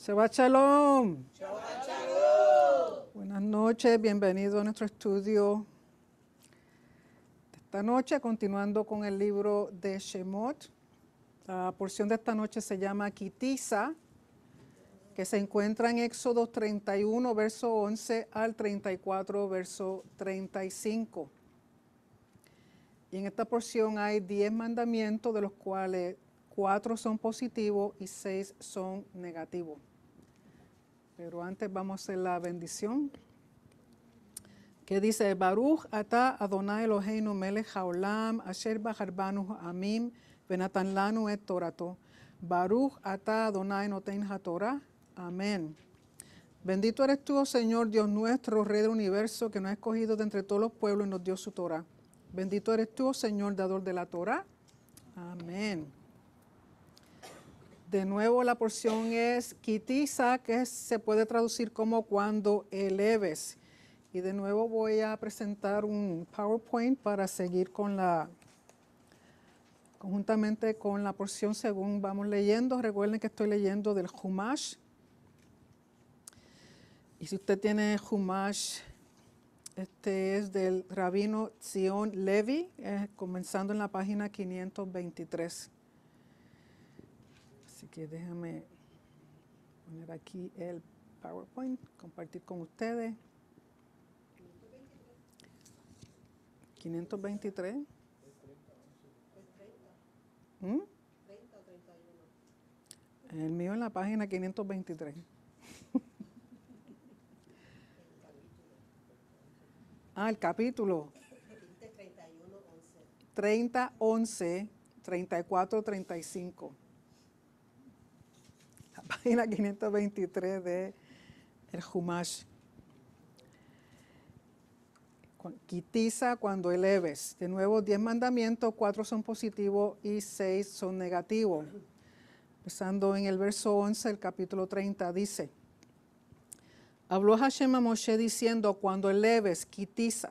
Shabbat shalom. shalom. Buenas noches, bienvenidos a nuestro estudio. Esta noche, continuando con el libro de Shemot, la porción de esta noche se llama Kitiza, que se encuentra en Éxodo 31, verso 11 al 34, verso 35. Y en esta porción hay 10 mandamientos, de los cuales 4 son positivos y 6 son negativos. Pero antes vamos a hacer la bendición. Que dice, Baruch ata Adonai Eloheinu melech haolam asher bacharbanu amim venatan lanu et torato. Baruch ata Adonai noten Torah Amén. Bendito eres tú, oh Señor, Dios nuestro, Rey del universo, que nos ha escogido de entre todos los pueblos y nos dio su Torah. Bendito eres tú, oh Señor, dador de la Torah. Amén. De nuevo, la porción es quitiza, que se puede traducir como cuando eleves. Y de nuevo voy a presentar un PowerPoint para seguir con la conjuntamente con la porción según vamos leyendo. Recuerden que estoy leyendo del Humash. Y si usted tiene Humash, este es del rabino Zion Levy, eh, comenzando en la página 523 que déjame poner aquí el PowerPoint, compartir con ustedes. 523. ¿Mm? El mío en la página 523. ah, el capítulo. 30, 11, 34, 35 la 523 de el Humash. Quitiza cuando eleves. De nuevo, 10 mandamientos, 4 son positivos y 6 son negativos. Empezando en el verso 11, el capítulo 30, dice, Habló Hashem a Moshe diciendo, cuando eleves, quitiza,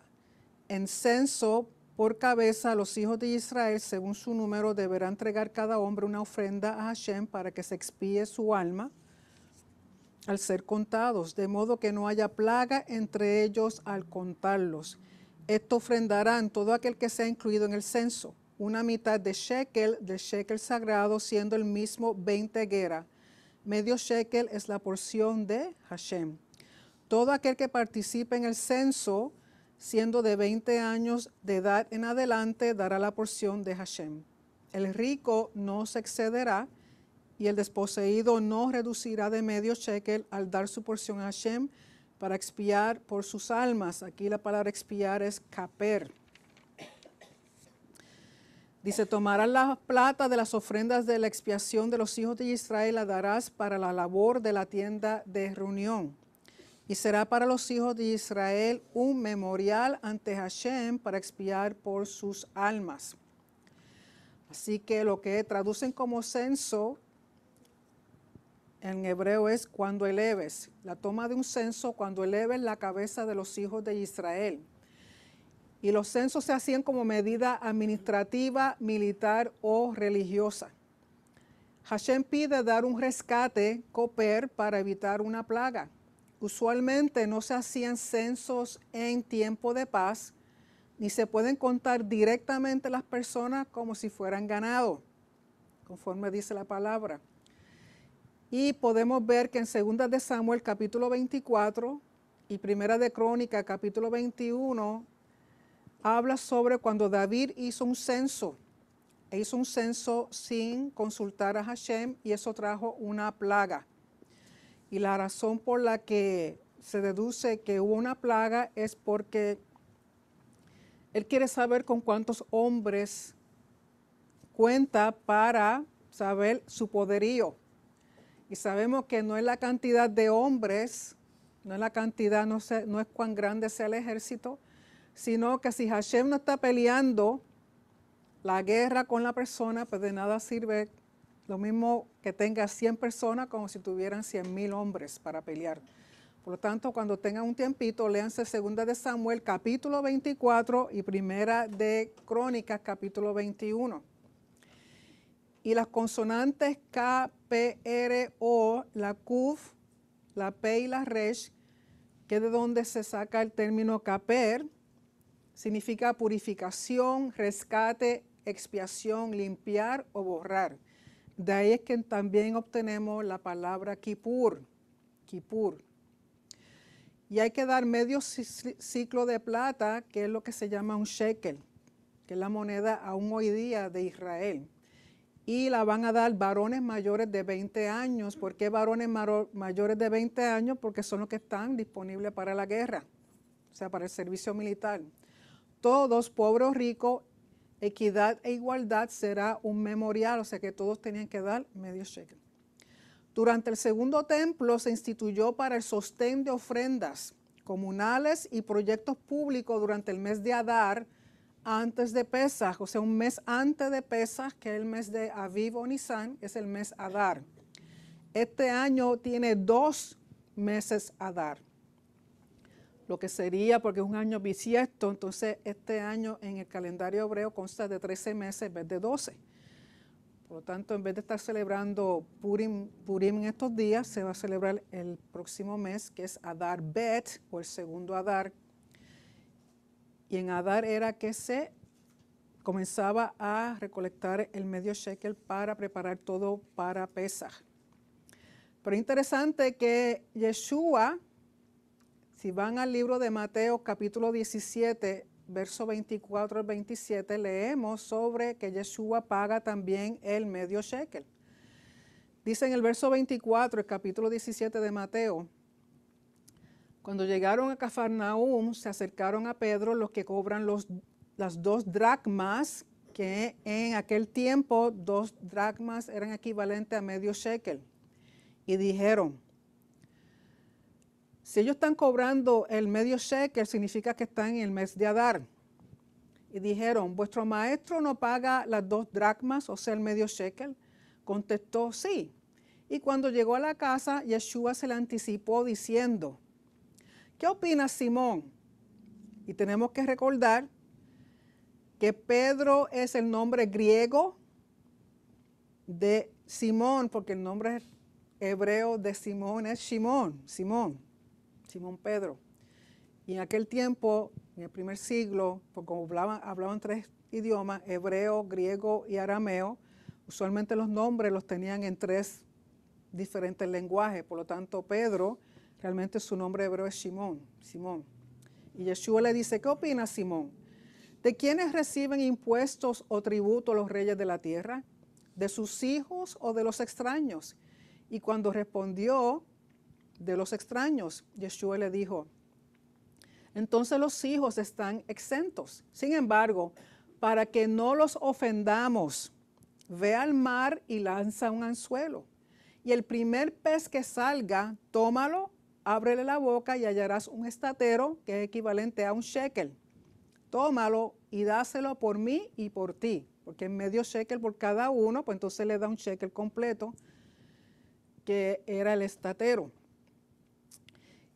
En censo por cabeza, los hijos de Israel, según su número, deberá entregar cada hombre una ofrenda a Hashem para que se expíe su alma al ser contados, de modo que no haya plaga entre ellos al contarlos. Esto ofrendarán todo aquel que sea incluido en el censo, una mitad de shekel del shekel sagrado, siendo el mismo 20 guera. Medio shekel es la porción de Hashem. Todo aquel que participe en el censo siendo de 20 años de edad en adelante, dará la porción de Hashem. El rico no se excederá y el desposeído no reducirá de medio shekel al dar su porción a Hashem para expiar por sus almas. Aquí la palabra expiar es caper. Dice, tomarás la plata de las ofrendas de la expiación de los hijos de Israel, la darás para la labor de la tienda de reunión y será para los hijos de Israel un memorial ante Hashem para expiar por sus almas. Así que lo que traducen como censo en hebreo es cuando eleves, la toma de un censo cuando eleves la cabeza de los hijos de Israel. Y los censos se hacían como medida administrativa, militar o religiosa. Hashem pide dar un rescate, coper, para evitar una plaga. Usualmente no se hacían censos en tiempo de paz, ni se pueden contar directamente las personas como si fueran ganado, conforme dice la palabra. Y podemos ver que en 2 de Samuel capítulo 24 y 1 de Crónica capítulo 21 habla sobre cuando David hizo un censo. E hizo un censo sin consultar a Hashem y eso trajo una plaga. Y la razón por la que se deduce que hubo una plaga es porque él quiere saber con cuántos hombres cuenta para saber su poderío. Y sabemos que no es la cantidad de hombres, no es la cantidad, no, es cuán grande sea el ejército, sino que si Hashem no está peleando la guerra con la persona, pues de nada sirve lo mismo que tenga 100 personas como si tuvieran 100 mil hombres para pelear. Por lo tanto, cuando tengan un tiempito, léanse Segunda de Samuel capítulo 24 y Primera de Crónicas capítulo 21. Y las consonantes K, P, R, O, la CUF, la P y la RESH, que es de donde se saca el término caper, significa purificación, rescate, expiación, limpiar o borrar. De ahí es que también obtenemos la palabra kipur, kipur. Y hay que dar medio ciclo de plata, que es lo que se llama un shekel, que es la moneda aún hoy día de Israel. Y la van a dar varones mayores de 20 años. ¿Por qué varones mayores de 20 años? Porque son los que están disponibles para la guerra, o sea, para el servicio militar. Todos, pobres ricos, equidad e igualdad será un memorial, o sea que todos tenían que dar medio shekel. Durante el segundo templo se instituyó para el sostén de ofrendas comunales y proyectos públicos durante el mes de Adar, antes de Pesaj, o sea, un mes antes de Pesaj, que es el mes de Aviv o Nisan, es el mes Adar. Este año tiene dos meses Adar lo que sería, porque es un año bisiesto, entonces este año en el calendario hebreo consta de 13 meses en vez de 12. Por lo tanto, en vez de estar celebrando Purim, Purim en estos días, se va a celebrar el próximo mes, que es Adar Bet, o el segundo Adar. Y en Adar era que se comenzaba a recolectar el medio shekel para preparar todo para Pesach. Pero interesante que Yeshua, si van al libro de Mateo capítulo 17, verso 24 al 27, leemos sobre que Yeshua paga también el medio shekel. Dice en el verso 24, el capítulo 17 de Mateo, cuando llegaron a Cafarnaúm, se acercaron a Pedro los que cobran los, las dos dracmas, que en aquel tiempo dos dracmas eran equivalentes a medio shekel, y dijeron, si ellos están cobrando el medio shekel, significa que están en el mes de Adar. Y dijeron, ¿vuestro maestro no paga las dos dracmas, o sea, el medio shekel? Contestó, sí. Y cuando llegó a la casa, Yeshua se le anticipó diciendo, ¿qué opinas, Simón? Y tenemos que recordar que Pedro es el nombre griego de Simón, porque el nombre hebreo de Simón es Simón, Simón. Simón Pedro. Y en aquel tiempo, en el primer siglo, pues como hablaban, tres idiomas, hebreo, griego y arameo, usualmente los nombres los tenían en tres diferentes lenguajes. Por lo tanto, Pedro, realmente su nombre hebreo es Simón. Simón. Y Yeshua le dice, ¿qué opina Simón? ¿De quiénes reciben impuestos o tributo los reyes de la tierra? ¿De sus hijos o de los extraños? Y cuando respondió, de los extraños. Yeshua le dijo, entonces los hijos están exentos. Sin embargo, para que no los ofendamos, ve al mar y lanza un anzuelo. Y el primer pez que salga, tómalo, ábrele la boca y hallarás un estatero que es equivalente a un shekel. Tómalo y dáselo por mí y por ti, porque en medio shekel por cada uno, pues entonces le da un shekel completo, que era el estatero.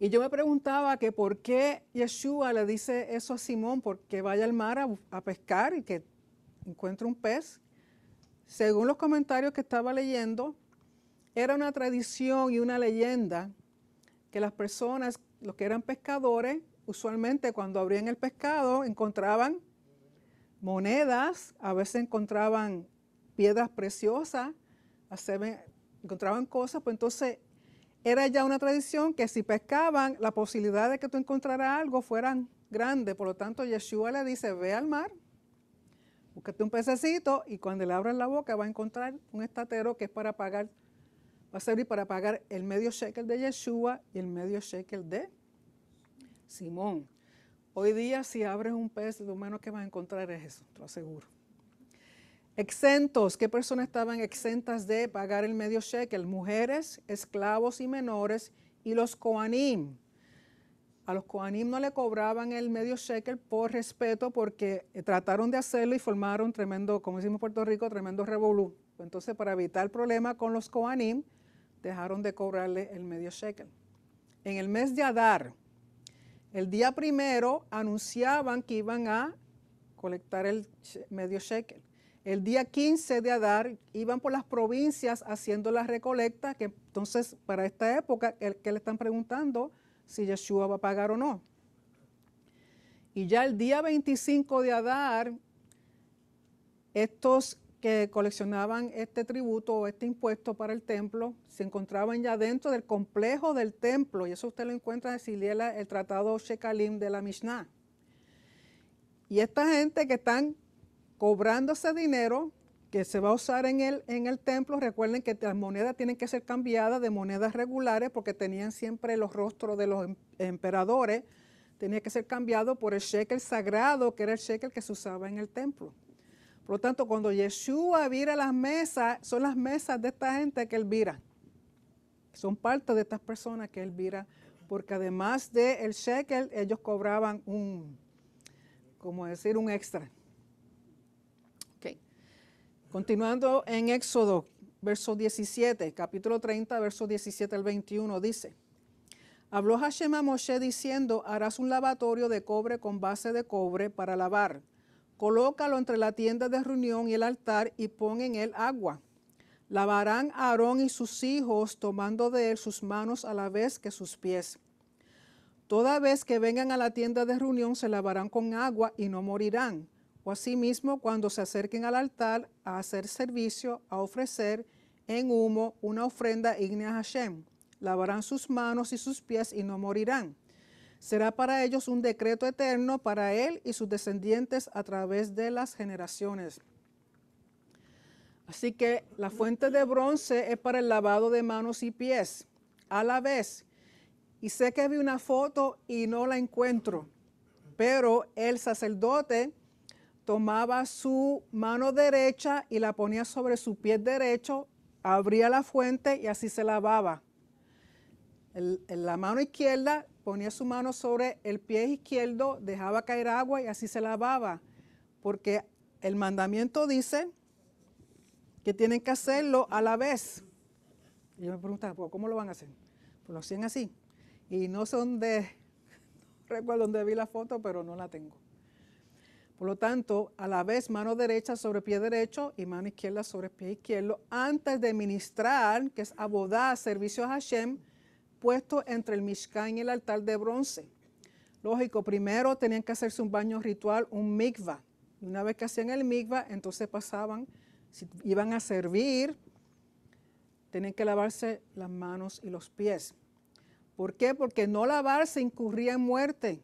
Y yo me preguntaba que por qué Yeshua le dice eso a Simón, porque vaya al mar a, a pescar y que encuentre un pez. Según los comentarios que estaba leyendo, era una tradición y una leyenda que las personas, los que eran pescadores, usualmente cuando abrían el pescado encontraban monedas, a veces encontraban piedras preciosas, encontraban cosas, pues entonces era ya una tradición que si pescaban, la posibilidad de que tú encontraras algo fueran grande. Por lo tanto, Yeshua le dice, ve al mar, búscate un pececito y cuando le abras la boca va a encontrar un estatero que es para pagar, va a servir para pagar el medio shekel de Yeshua y el medio shekel de Simón. Hoy día, si abres un pez, lo menos que vas a encontrar es eso, te lo aseguro. Exentos, ¿qué personas estaban exentas de pagar el medio shekel? Mujeres, esclavos y menores y los coanim. A los coanim no le cobraban el medio shekel por respeto porque eh, trataron de hacerlo y formaron tremendo, como decimos en Puerto Rico, tremendo revolú. Entonces, para evitar el problema con los coanim, dejaron de cobrarle el medio shekel. En el mes de Adar, el día primero, anunciaban que iban a colectar el medio shekel el día 15 de Adar iban por las provincias haciendo las recolecta. que entonces para esta época el que le están preguntando si Yeshua va a pagar o no. Y ya el día 25 de Adar, estos que coleccionaban este tributo o este impuesto para el templo se encontraban ya dentro del complejo del templo, y eso usted lo encuentra en Siliela, el tratado Shekalim de la Mishnah. Y esta gente que están ese dinero que se va a usar en el, en el templo. Recuerden que las monedas tienen que ser cambiadas de monedas regulares porque tenían siempre los rostros de los em, emperadores. Tenía que ser cambiado por el shekel sagrado, que era el shekel que se usaba en el templo. Por lo tanto, cuando Yeshua vira las mesas, son las mesas de esta gente que él vira. Son parte de estas personas que él vira, porque además del el shekel, ellos cobraban un, como decir, un extra. Continuando en Éxodo, verso 17, capítulo 30, verso 17 al 21, dice, Habló Hashem a Moshe diciendo, harás un lavatorio de cobre con base de cobre para lavar. Colócalo entre la tienda de reunión y el altar y pon en él agua. Lavarán Aarón y sus hijos tomando de él sus manos a la vez que sus pies. Toda vez que vengan a la tienda de reunión se lavarán con agua y no morirán o asimismo cuando se acerquen al altar a hacer servicio, a ofrecer en humo una ofrenda ígnea a Hashem. Lavarán sus manos y sus pies y no morirán. Será para ellos un decreto eterno para él y sus descendientes a través de las generaciones. Así que la fuente de bronce es para el lavado de manos y pies a la vez. Y sé que vi una foto y no la encuentro, pero el sacerdote tomaba su mano derecha y la ponía sobre su pie derecho, abría la fuente y así se lavaba. la mano izquierda ponía su mano sobre el pie izquierdo, dejaba caer agua y así se lavaba. Porque el mandamiento dice que tienen que hacerlo a la vez. yo me preguntaba, pues, ¿cómo lo van a hacer? Pues lo hacían así. Y no sé dónde, recuerdo dónde vi la foto, pero no la tengo. Por lo tanto, a la vez mano derecha sobre pie derecho y mano izquierda sobre pie izquierdo, antes de ministrar, que es abodá, servicio a Hashem, puesto entre el Mishkan y el altar de bronce. Lógico, primero tenían que hacerse un baño ritual, un mikvah. Y una vez que hacían el mikvah, entonces pasaban, si iban a servir, tenían que lavarse las manos y los pies. ¿Por qué? Porque no lavarse incurría en muerte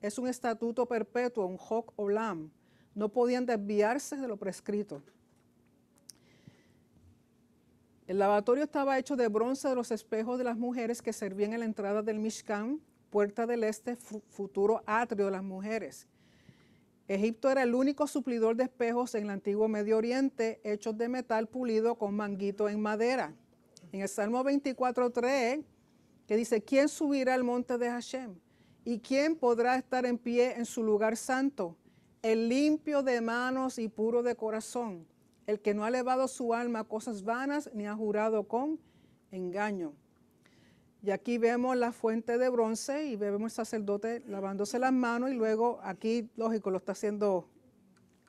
es un estatuto perpetuo, un hoc olam. No podían desviarse de lo prescrito. El lavatorio estaba hecho de bronce de los espejos de las mujeres que servían en la entrada del Mishkan, puerta del este, futuro atrio de las mujeres. Egipto era el único suplidor de espejos en el antiguo Medio Oriente, hechos de metal pulido con manguito en madera. En el Salmo 24.3, que dice, ¿quién subirá al monte de Hashem? ¿Y quién podrá estar en pie en su lugar santo? El limpio de manos y puro de corazón, el que no ha elevado su alma a cosas vanas ni ha jurado con engaño. Y aquí vemos la fuente de bronce y vemos el sacerdote lavándose las manos y luego aquí, lógico, lo está haciendo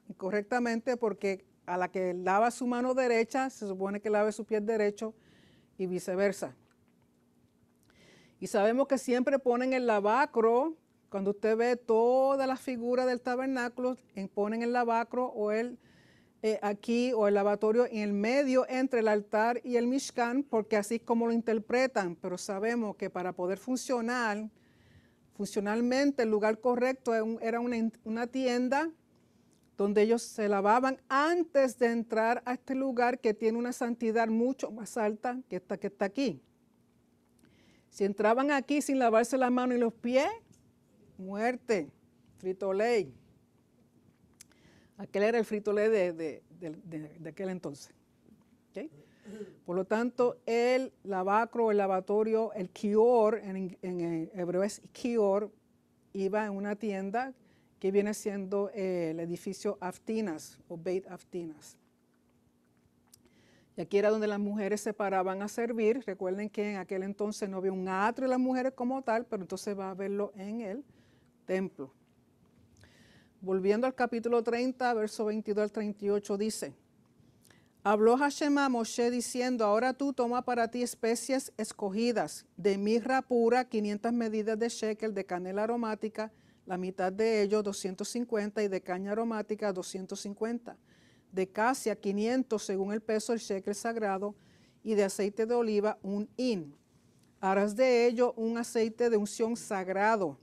incorrectamente porque a la que lava su mano derecha se supone que lave su pie derecho y viceversa. Y sabemos que siempre ponen el lavacro, cuando usted ve toda la figura del tabernáculo, ponen el lavacro o el eh, aquí o el lavatorio en el medio entre el altar y el Mishkan, porque así es como lo interpretan, pero sabemos que para poder funcionar, funcionalmente el lugar correcto era una tienda donde ellos se lavaban antes de entrar a este lugar que tiene una santidad mucho más alta que esta que está aquí. Si entraban aquí sin lavarse las manos y los pies, muerte, frito ley. Aquel era el frito ley de, aquel entonces. Por lo tanto, el lavacro, el lavatorio, el kior, en, en hebreo es kior, iba en una tienda que viene siendo eh, el edificio Aftinas o Beit Aftinas. Y aquí era donde las mujeres se paraban a servir. Recuerden que en aquel entonces no había un atrio de las mujeres como tal, pero entonces va a verlo en el templo. Volviendo al capítulo 30, verso 22 al 38, dice, Habló Hashem a Moshe diciendo, ahora tú toma para ti especies escogidas de mirra pura, 500 medidas de shekel, de canela aromática, la mitad de ellos 250, y de caña aromática, 250 de casi a 500 según el peso del shekel sagrado y de aceite de oliva un hin. Harás de ello un aceite de unción sagrado,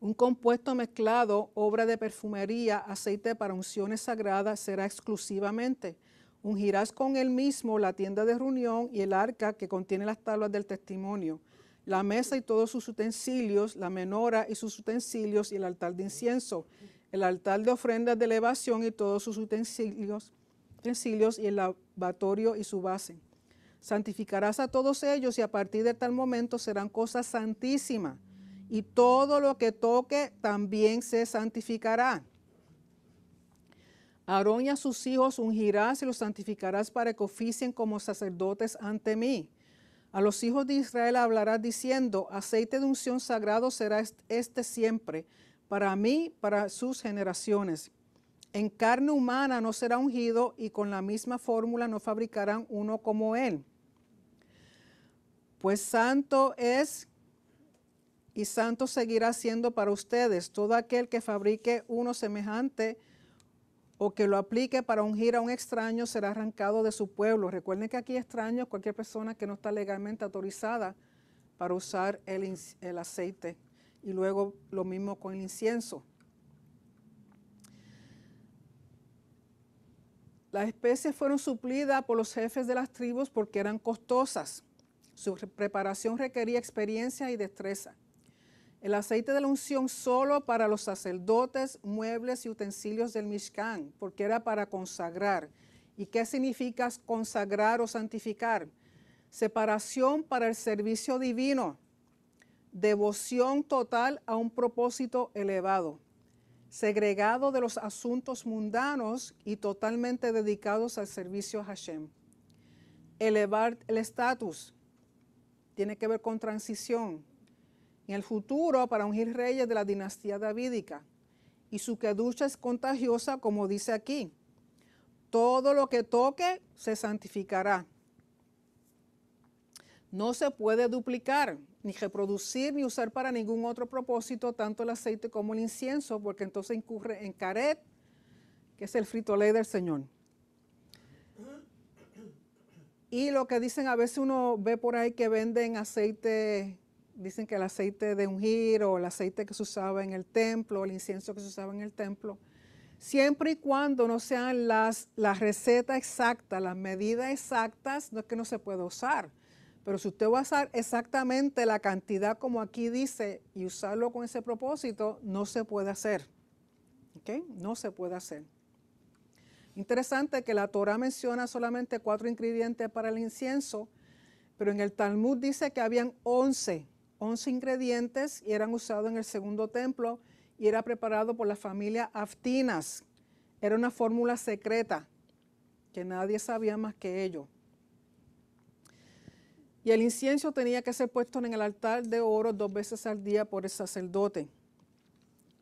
un compuesto mezclado, obra de perfumería, aceite para unciones sagradas será exclusivamente. Ungirás con él mismo la tienda de reunión y el arca que contiene las tablas del testimonio, la mesa y todos sus utensilios, la menora y sus utensilios y el altar de incienso el altar de ofrendas de elevación y todos sus utensilios, y el lavatorio y su base. Santificarás a todos ellos y a partir de tal momento serán cosas santísimas. Y todo lo que toque también se santificará. Aarón y a sus hijos ungirás y los santificarás para que oficien como sacerdotes ante mí. A los hijos de Israel hablarás diciendo, aceite de unción sagrado será este siempre para mí, para sus generaciones. En carne humana no será ungido y con la misma fórmula no fabricarán uno como él. Pues santo es y santo seguirá siendo para ustedes todo aquel que fabrique uno semejante o que lo aplique para ungir a un extraño será arrancado de su pueblo. Recuerden que aquí extraño es cualquier persona que no está legalmente autorizada para usar el, el aceite y luego lo mismo con el incienso. Las especies fueron suplidas por los jefes de las tribus porque eran costosas. Su preparación requería experiencia y destreza. El aceite de la unción solo para los sacerdotes, muebles y utensilios del Mishkan, porque era para consagrar. ¿Y qué significa consagrar o santificar? Separación para el servicio divino, devoción total a un propósito elevado, segregado de los asuntos mundanos y totalmente dedicados al servicio a Hashem. Elevar el estatus tiene que ver con transición. En el futuro, para ungir reyes de la dinastía davídica. Y su queducha es contagiosa, como dice aquí. Todo lo que toque se santificará. No se puede duplicar, ni reproducir ni usar para ningún otro propósito tanto el aceite como el incienso, porque entonces incurre en caret, que es el frito ley del Señor. Y lo que dicen, a veces uno ve por ahí que venden aceite, dicen que el aceite de ungir o el aceite que se usaba en el templo, el incienso que se usaba en el templo, siempre y cuando no sean las, recetas exactas, las medidas exactas, no es que no se pueda usar. Pero si usted va a usar exactamente la cantidad como aquí dice y usarlo con ese propósito, no se puede hacer. ¿Ok? No se puede hacer. Interesante que la Torah menciona solamente cuatro ingredientes para el incienso, pero en el Talmud dice que habían once, once ingredientes y eran usados en el segundo templo y era preparado por la familia Aftinas. Era una fórmula secreta que nadie sabía más que ellos. Y el incienso tenía que ser puesto en el altar de oro dos veces al día por el sacerdote.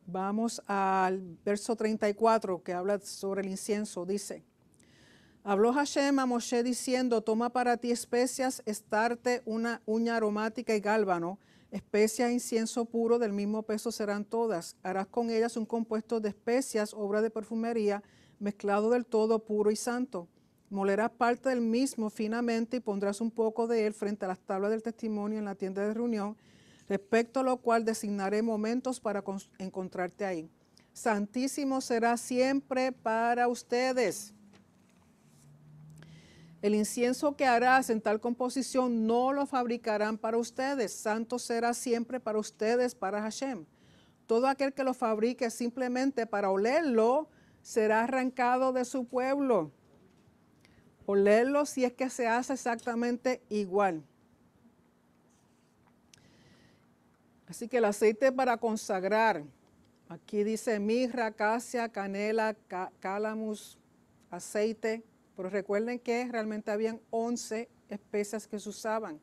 Vamos al verso 34 que habla sobre el incienso. Dice, habló Hashem a Moshe diciendo, toma para ti especias, estarte, una uña aromática y gálbano, especias e incienso puro del mismo peso serán todas. Harás con ellas un compuesto de especias, obra de perfumería, mezclado del todo puro y santo Molerás parte del mismo finamente y pondrás un poco de él frente a las tablas del testimonio en la tienda de reunión, respecto a lo cual designaré momentos para encontrarte ahí. Santísimo será siempre para ustedes. El incienso que harás en tal composición no lo fabricarán para ustedes. Santo será siempre para ustedes, para Hashem. Todo aquel que lo fabrique simplemente para olerlo será arrancado de su pueblo leerlo si es que se hace exactamente igual. Así que el aceite para consagrar, aquí dice mirra, acacia, canela, cálamus, calamus, aceite, pero recuerden que realmente habían 11 especias que se usaban.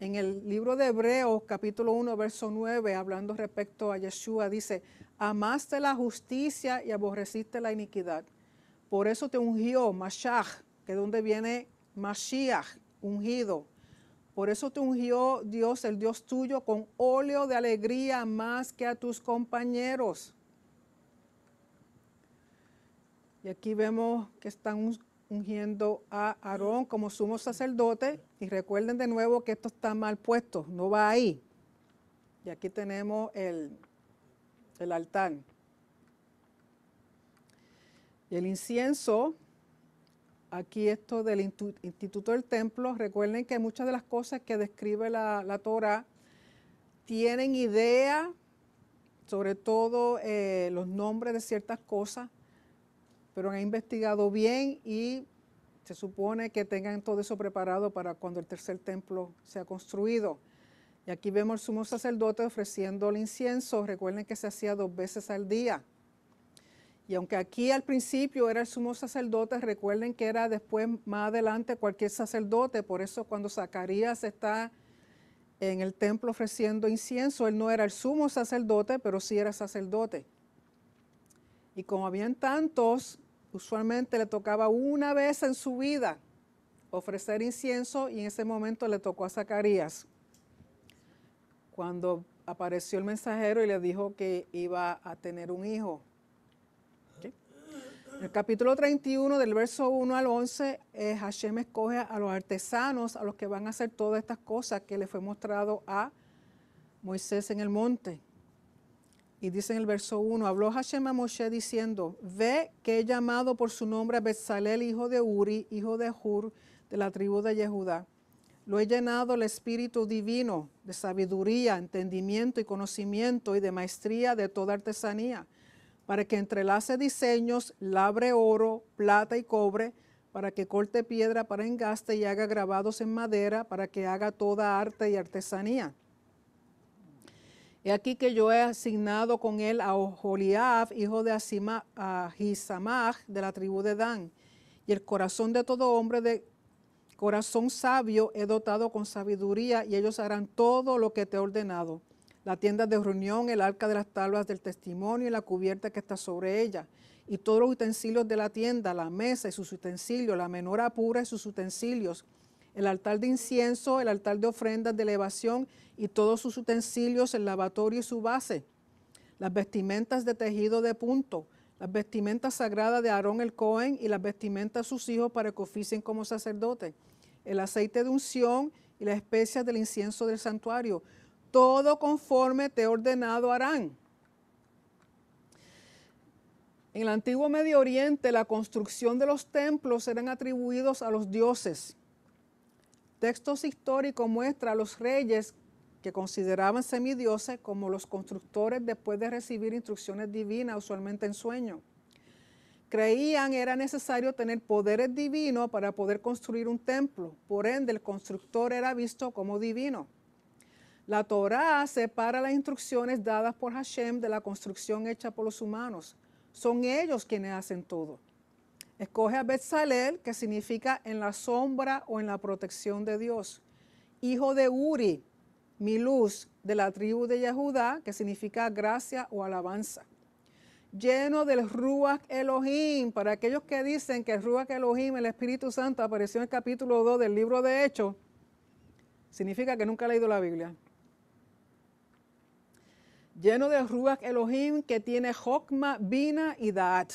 En el libro de Hebreos, capítulo 1, verso 9, hablando respecto a Yeshua, dice, amaste la justicia y aborreciste la iniquidad. Por eso te ungió Mashach, que donde viene Mashiach, ungido. Por eso te ungió Dios, el Dios tuyo, con óleo de alegría más que a tus compañeros. Y aquí vemos que están ungiendo a Aarón como sumo sacerdote. Y recuerden de nuevo que esto está mal puesto, no va ahí. Y aquí tenemos el, el altar. Y el incienso aquí esto del Instituto del Templo, recuerden que muchas de las cosas que describe la, la Torah tienen idea, sobre todo eh, los nombres de ciertas cosas, pero han investigado bien y se supone que tengan todo eso preparado para cuando el tercer templo sea construido. Y aquí vemos al sumo sacerdote ofreciendo el incienso. Recuerden que se hacía dos veces al día. Y aunque aquí al principio era el sumo sacerdote, recuerden que era después, más adelante, cualquier sacerdote. Por eso cuando Zacarías está en el templo ofreciendo incienso, él no era el sumo sacerdote, pero sí era sacerdote. Y como habían tantos, usualmente le tocaba una vez en su vida ofrecer incienso y en ese momento le tocó a Zacarías. Cuando apareció el mensajero y le dijo que iba a tener un hijo. El capítulo 31 del verso 1 al 11, eh, Hashem escoge a los artesanos, a los que van a hacer todas estas cosas que le fue mostrado a Moisés en el monte. Y dice en el verso 1, habló Hashem a Moshe diciendo, ve que he llamado por su nombre a Bezalel, hijo de Uri, hijo de Hur, de la tribu de Yehudá. Lo he llenado el espíritu divino de sabiduría, entendimiento y conocimiento y de maestría de toda artesanía para que entrelace diseños, labre oro, plata y cobre, para que corte piedra para engaste y haga grabados en madera, para que haga toda arte y artesanía. He aquí que yo he asignado con él a oholiab hijo de Asima, de la tribu de Dan, y el corazón de todo hombre de corazón sabio he dotado con sabiduría, y ellos harán todo lo que te he ordenado la tienda de reunión, el arca de las tablas del testimonio y la cubierta que está sobre ella, y todos los utensilios de la tienda, la mesa y sus utensilios, la menor apura y sus utensilios, el altar de incienso, el altar de ofrendas de elevación y todos sus utensilios, el lavatorio y su base, las vestimentas de tejido de punto, las vestimentas sagradas de Aarón el Cohen y las vestimentas de sus hijos para que oficien como sacerdote, el aceite de unción y las especias del incienso del santuario, todo conforme te he ordenado harán. En el antiguo Medio Oriente la construcción de los templos eran atribuidos a los dioses. Textos históricos muestran a los reyes que consideraban semidioses como los constructores después de recibir instrucciones divinas, usualmente en sueño. Creían era necesario tener poderes divinos para poder construir un templo, por ende el constructor era visto como divino. La Torá separa las instrucciones dadas por Hashem de la construcción hecha por los humanos. Son ellos quienes hacen todo. Escoge a Betzalel, que significa en la sombra o en la protección de Dios. Hijo de Uri, mi luz, de la tribu de Yehudá, que significa gracia o alabanza. Lleno del Ruach Elohim, para aquellos que dicen que el Ruach Elohim, el Espíritu Santo, apareció en el capítulo 2 del libro de Hechos, significa que nunca ha leído la Biblia lleno de Ruach Elohim, que tiene Jokma, Bina y Daat.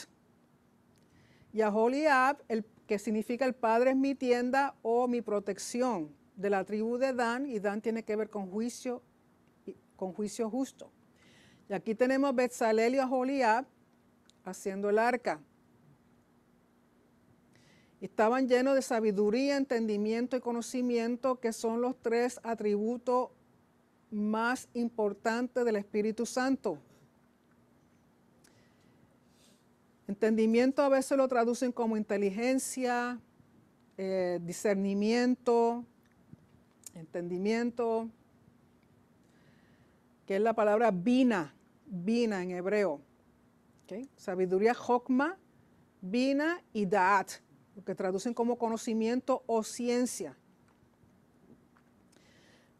Y a el, que significa el Padre es mi tienda o mi protección, de la tribu de Dan, y Dan tiene que ver con juicio, con juicio justo. Y aquí tenemos Betzalel y a haciendo el arca. Estaban llenos de sabiduría, entendimiento y conocimiento, que son los tres atributos más importante del Espíritu Santo. Entendimiento a veces lo traducen como inteligencia, eh, discernimiento, entendimiento, que es la palabra vina, vina en hebreo. Sabiduría jokma, vina y daat, lo que traducen como conocimiento o ciencia.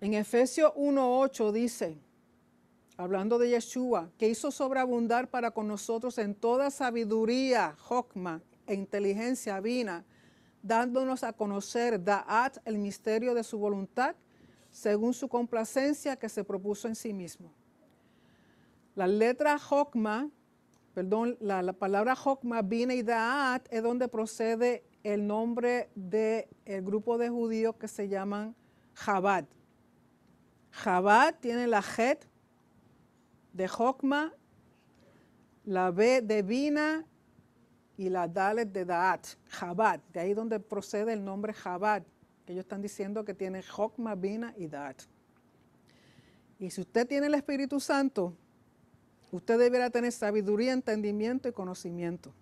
En Efesios 1.8 dice, hablando de Yeshua, que hizo sobreabundar para con nosotros en toda sabiduría, jokma, e inteligencia, vina, dándonos a conocer, da'at, el misterio de su voluntad, según su complacencia que se propuso en sí mismo. La letra Jokma, perdón, la, palabra Jokma, Bina y Da'at es donde procede el nombre del el grupo de judíos que se llaman Jabad jabat tiene la Het de Jokma, la B de Bina y la Dalet de Daat, Jabat, de ahí donde procede el nombre Jabat, ellos están diciendo que tiene Jokma, Bina y Daat. Y si usted tiene el Espíritu Santo, usted deberá tener sabiduría, entendimiento y conocimiento.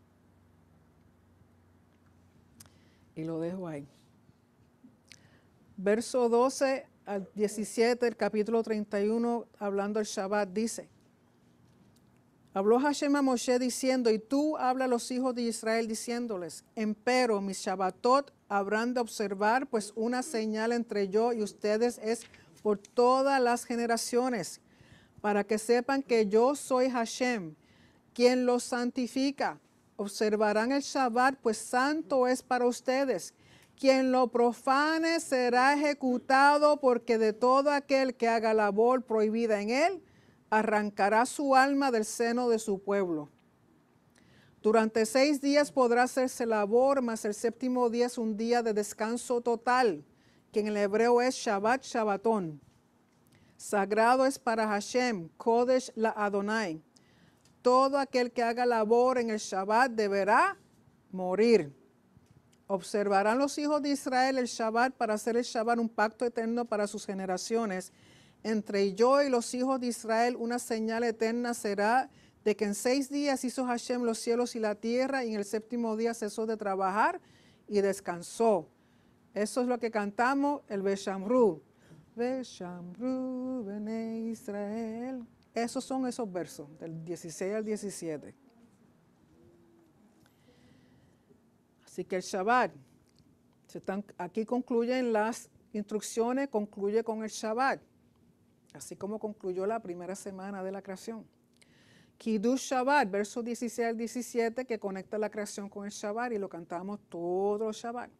Y lo dejo ahí. Verso 12 17 el capítulo 31, hablando el shabat dice, habló Hashem a Moshe diciendo, y tú habla a los hijos de Israel diciéndoles, empero mis Shabbatot habrán de observar, pues una señal entre yo y ustedes es por todas las generaciones, para que sepan que yo soy Hashem, quien los santifica. Observarán el Shabbat, pues santo es para ustedes. Quien lo profane será ejecutado porque de todo aquel que haga labor prohibida en él, arrancará su alma del seno de su pueblo. Durante seis días podrá hacerse labor, mas el séptimo día es un día de descanso total, que en el hebreo es Shabbat Shabbatón. Sagrado es para Hashem, Kodesh la Adonai. Todo aquel que haga labor en el Shabbat deberá morir. Observarán los hijos de Israel el Shabbat para hacer el Shabbat un pacto eterno para sus generaciones. Entre yo y los hijos de Israel una señal eterna será de que en seis días hizo Hashem los cielos y la tierra y en el séptimo día cesó de trabajar y descansó. Eso es lo que cantamos el Beshamru. Beshamru, Bene Israel. Esos son esos versos, del 16 al 17. Así que el Shabbat, aquí concluyen las instrucciones, concluye con el Shabbat, así como concluyó la primera semana de la creación. Kiddush Shabbat, verso 16 al 17, que conecta la creación con el Shabbat y lo cantamos todos los Shabbat.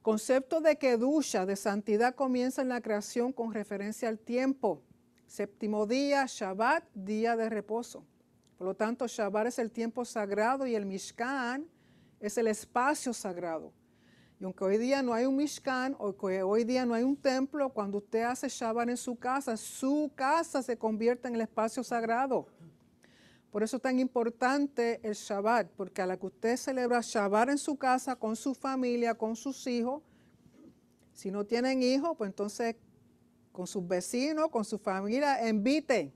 Concepto de Kedusha, de santidad, comienza en la creación con referencia al tiempo. Séptimo día, Shabbat, día de reposo. Por lo tanto, Shabbat es el tiempo sagrado y el Mishkan es el espacio sagrado. Y aunque hoy día no hay un Mishkan, o que hoy día no hay un templo, cuando usted hace Shabbat en su casa, su casa se convierte en el espacio sagrado. Por eso es tan importante el Shabbat, porque a la que usted celebra Shabbat en su casa, con su familia, con sus hijos, si no tienen hijos, pues entonces con sus vecinos, con su familia, inviten.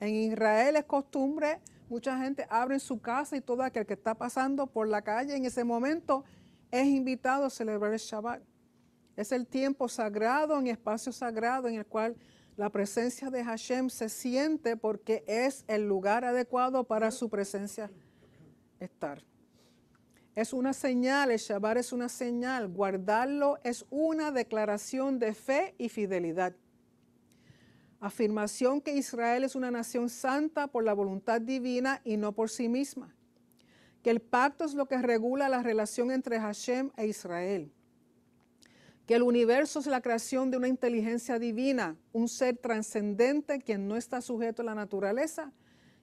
En Israel es costumbre Mucha gente abre su casa y todo aquel que está pasando por la calle en ese momento es invitado a celebrar el Shabbat. Es el tiempo sagrado, un espacio sagrado en el cual la presencia de Hashem se siente porque es el lugar adecuado para su presencia estar. Es una señal, el Shabbat es una señal, guardarlo es una declaración de fe y fidelidad afirmación que Israel es una nación santa por la voluntad divina y no por sí misma, que el pacto es lo que regula la relación entre Hashem e Israel, que el universo es la creación de una inteligencia divina, un ser trascendente quien no está sujeto a la naturaleza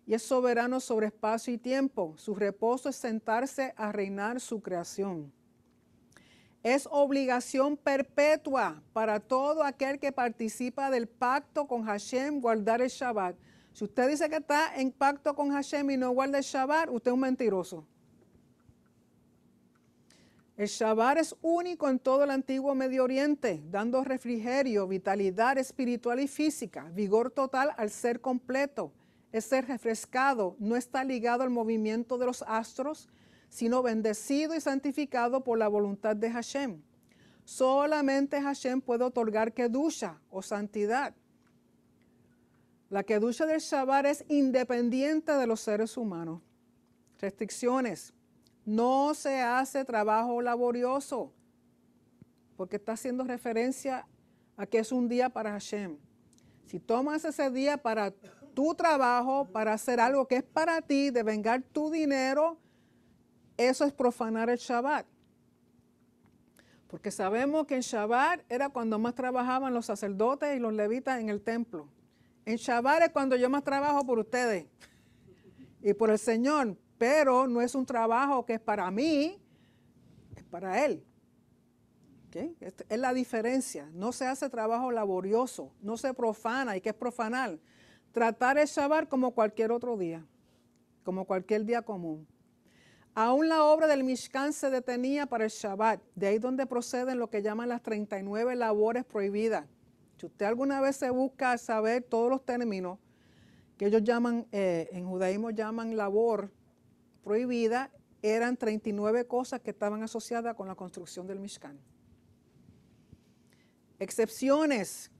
y es soberano sobre espacio y tiempo, su reposo es sentarse a reinar su creación es obligación perpetua para todo aquel que participa del pacto con Hashem guardar el Shabbat. Si usted dice que está en pacto con Hashem y no guarda el Shabbat, usted es un mentiroso. El Shabbat es único en todo el antiguo Medio Oriente, dando refrigerio, vitalidad espiritual y física, vigor total al ser completo. Es ser refrescado, no está ligado al movimiento de los astros, sino bendecido y santificado por la voluntad de Hashem. Solamente Hashem puede otorgar kedusha o santidad. La kedusha del Shabbat es independiente de los seres humanos. Restricciones. No se hace trabajo laborioso, porque está haciendo referencia a que es un día para Hashem. Si tomas ese día para tu trabajo, para hacer algo que es para ti, de vengar tu dinero, eso es profanar el Shabbat. Porque sabemos que en Shabbat era cuando más trabajaban los sacerdotes y los levitas en el templo. En Shabbat es cuando yo más trabajo por ustedes y por el Señor, pero no es un trabajo que es para mí, es para Él. es la diferencia. No se hace trabajo laborioso, no se profana. ¿Y qué es profanar? Tratar el Shabbat como cualquier otro día, como cualquier día común. Aún la obra del Mishkan se detenía para el Shabbat, de ahí donde proceden lo que llaman las 39 labores prohibidas. Si usted alguna vez se busca saber todos los términos que ellos llaman, eh, en judaísmo llaman labor prohibida, eran 39 cosas que estaban asociadas con la construcción del Mishkan. Excepciones.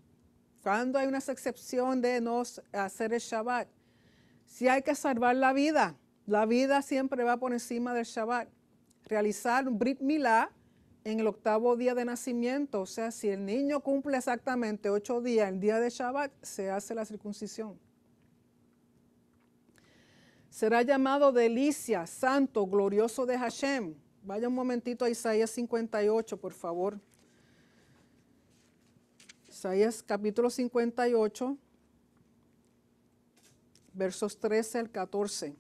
Cuando hay una excepción de no hacer el Shabbat, si hay que salvar la vida, la vida siempre va por encima del Shabbat. Realizar un Brit Milá en el octavo día de nacimiento, o sea, si el niño cumple exactamente ocho días, el día de Shabbat, se hace la circuncisión. Será llamado delicia, santo, glorioso de Hashem. Vaya un momentito a Isaías 58, por favor. Isaías capítulo 58, versos 13 al 14.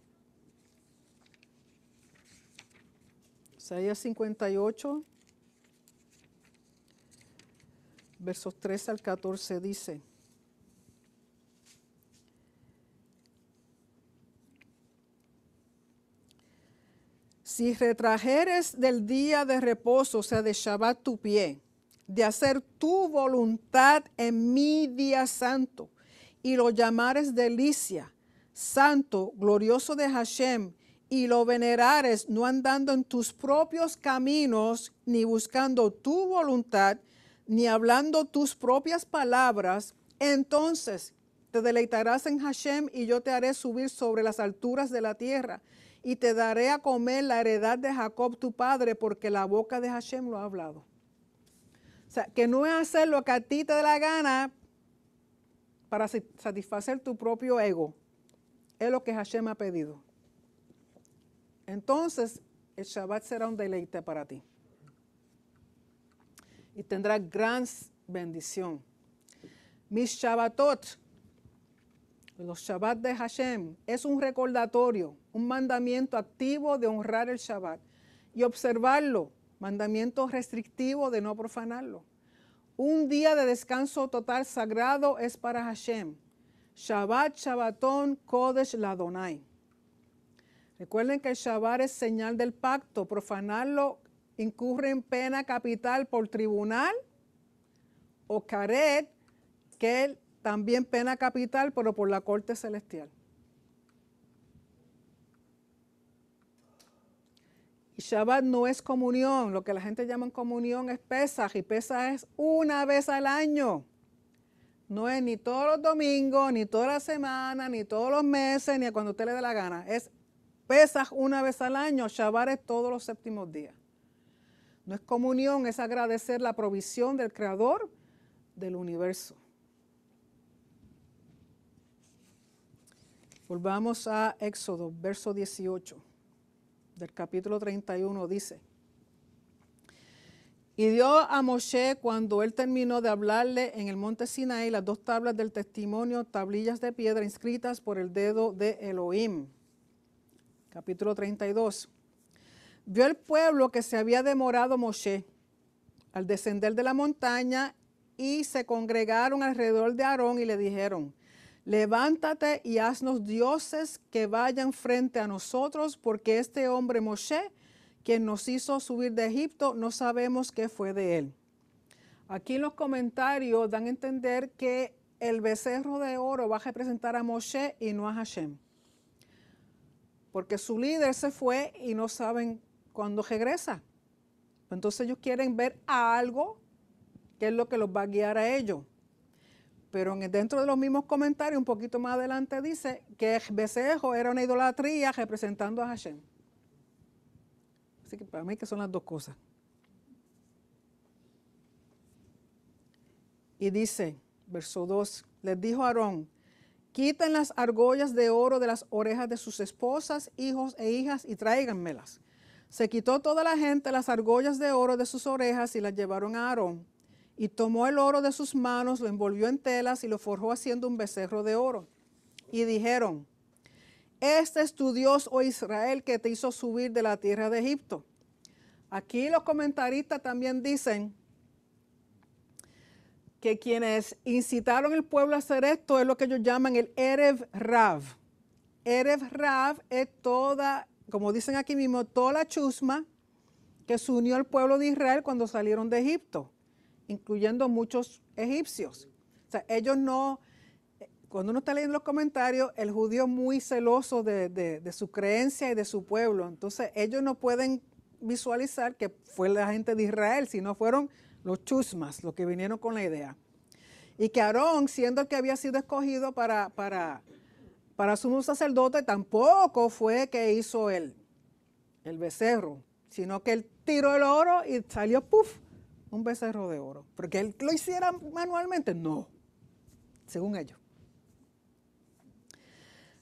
Isaías 58, versos 3 al 14 dice, Si retrajeres del día de reposo, o sea, de Shabbat tu pie, de hacer tu voluntad en mi día santo, y lo llamares delicia, santo, glorioso de Hashem, y lo venerares, no andando en tus propios caminos, ni buscando tu voluntad, ni hablando tus propias palabras, entonces te deleitarás en Hashem y yo te haré subir sobre las alturas de la tierra y te daré a comer la heredad de Jacob tu padre, porque la boca de Hashem lo ha hablado. O sea, que no es hacer lo que a ti te dé la gana para satisfacer tu propio ego. Es lo que Hashem ha pedido. Entonces, el Shabbat será un deleite para ti y tendrá gran bendición. Mis Shabbatot, los Shabbat de Hashem, es un recordatorio, un mandamiento activo de honrar el Shabbat y observarlo, mandamiento restrictivo de no profanarlo. Un día de descanso total sagrado es para Hashem. Shabbat, Shabbaton Kodesh, Ladonai. Recuerden que el Shabbat es señal del pacto. Profanarlo incurre en pena capital por tribunal o caret, que también pena capital, pero por la corte celestial. Y Shabbat no es comunión, lo que la gente llama comunión es Pesaj, y Pesaj es una vez al año. No es ni todos los domingos, ni toda la semana, ni todos los meses, ni cuando usted le dé la gana. Es Pesas una vez al año, Shabbat todos los séptimos días. No es comunión, es agradecer la provisión del Creador del universo. Volvamos a Éxodo, verso 18 del capítulo 31, dice. Y dio a Moshe, cuando él terminó de hablarle en el monte Sinaí, las dos tablas del testimonio, tablillas de piedra inscritas por el dedo de Elohim capítulo 32. Vio el pueblo que se había demorado Moshe al descender de la montaña y se congregaron alrededor de Aarón y le dijeron, levántate y haznos dioses que vayan frente a nosotros, porque este hombre Moshe, quien nos hizo subir de Egipto, no sabemos qué fue de él. Aquí en los comentarios dan a entender que el becerro de oro va a representar a Moshe y no a Hashem porque su líder se fue y no saben cuándo regresa. Entonces ellos quieren ver a algo que es lo que los va a guiar a ellos. Pero dentro de los mismos comentarios, un poquito más adelante dice que Besejo era una idolatría representando a Hashem. Así que para mí que son las dos cosas. Y dice, verso 2, les dijo Aarón, Quiten las argollas de oro de las orejas de sus esposas, hijos e hijas y tráiganmelas. Se quitó toda la gente las argollas de oro de sus orejas y las llevaron a Aarón. Y tomó el oro de sus manos, lo envolvió en telas y lo forjó haciendo un becerro de oro. Y dijeron, este es tu Dios, oh Israel, que te hizo subir de la tierra de Egipto. Aquí los comentaristas también dicen que quienes incitaron al pueblo a hacer esto es lo que ellos llaman el Erev Rav. Erev Rav es toda, como dicen aquí mismo, toda la chusma que se unió al pueblo de Israel cuando salieron de Egipto, incluyendo muchos egipcios. O sea, ellos no, eh, cuando uno está leyendo los comentarios, el judío es muy celoso de, de su creencia y de su pueblo. Entonces, ellos no pueden visualizar que fue la gente de Israel, sino fueron los chusmas, los que vinieron con la idea. Y que Aarón, siendo el que había sido escogido para, para, para sacerdote, tampoco fue que hizo él, el becerro, sino que él tiró el oro y salió, puff, un becerro de oro. Porque él lo hiciera manualmente, no, según ellos.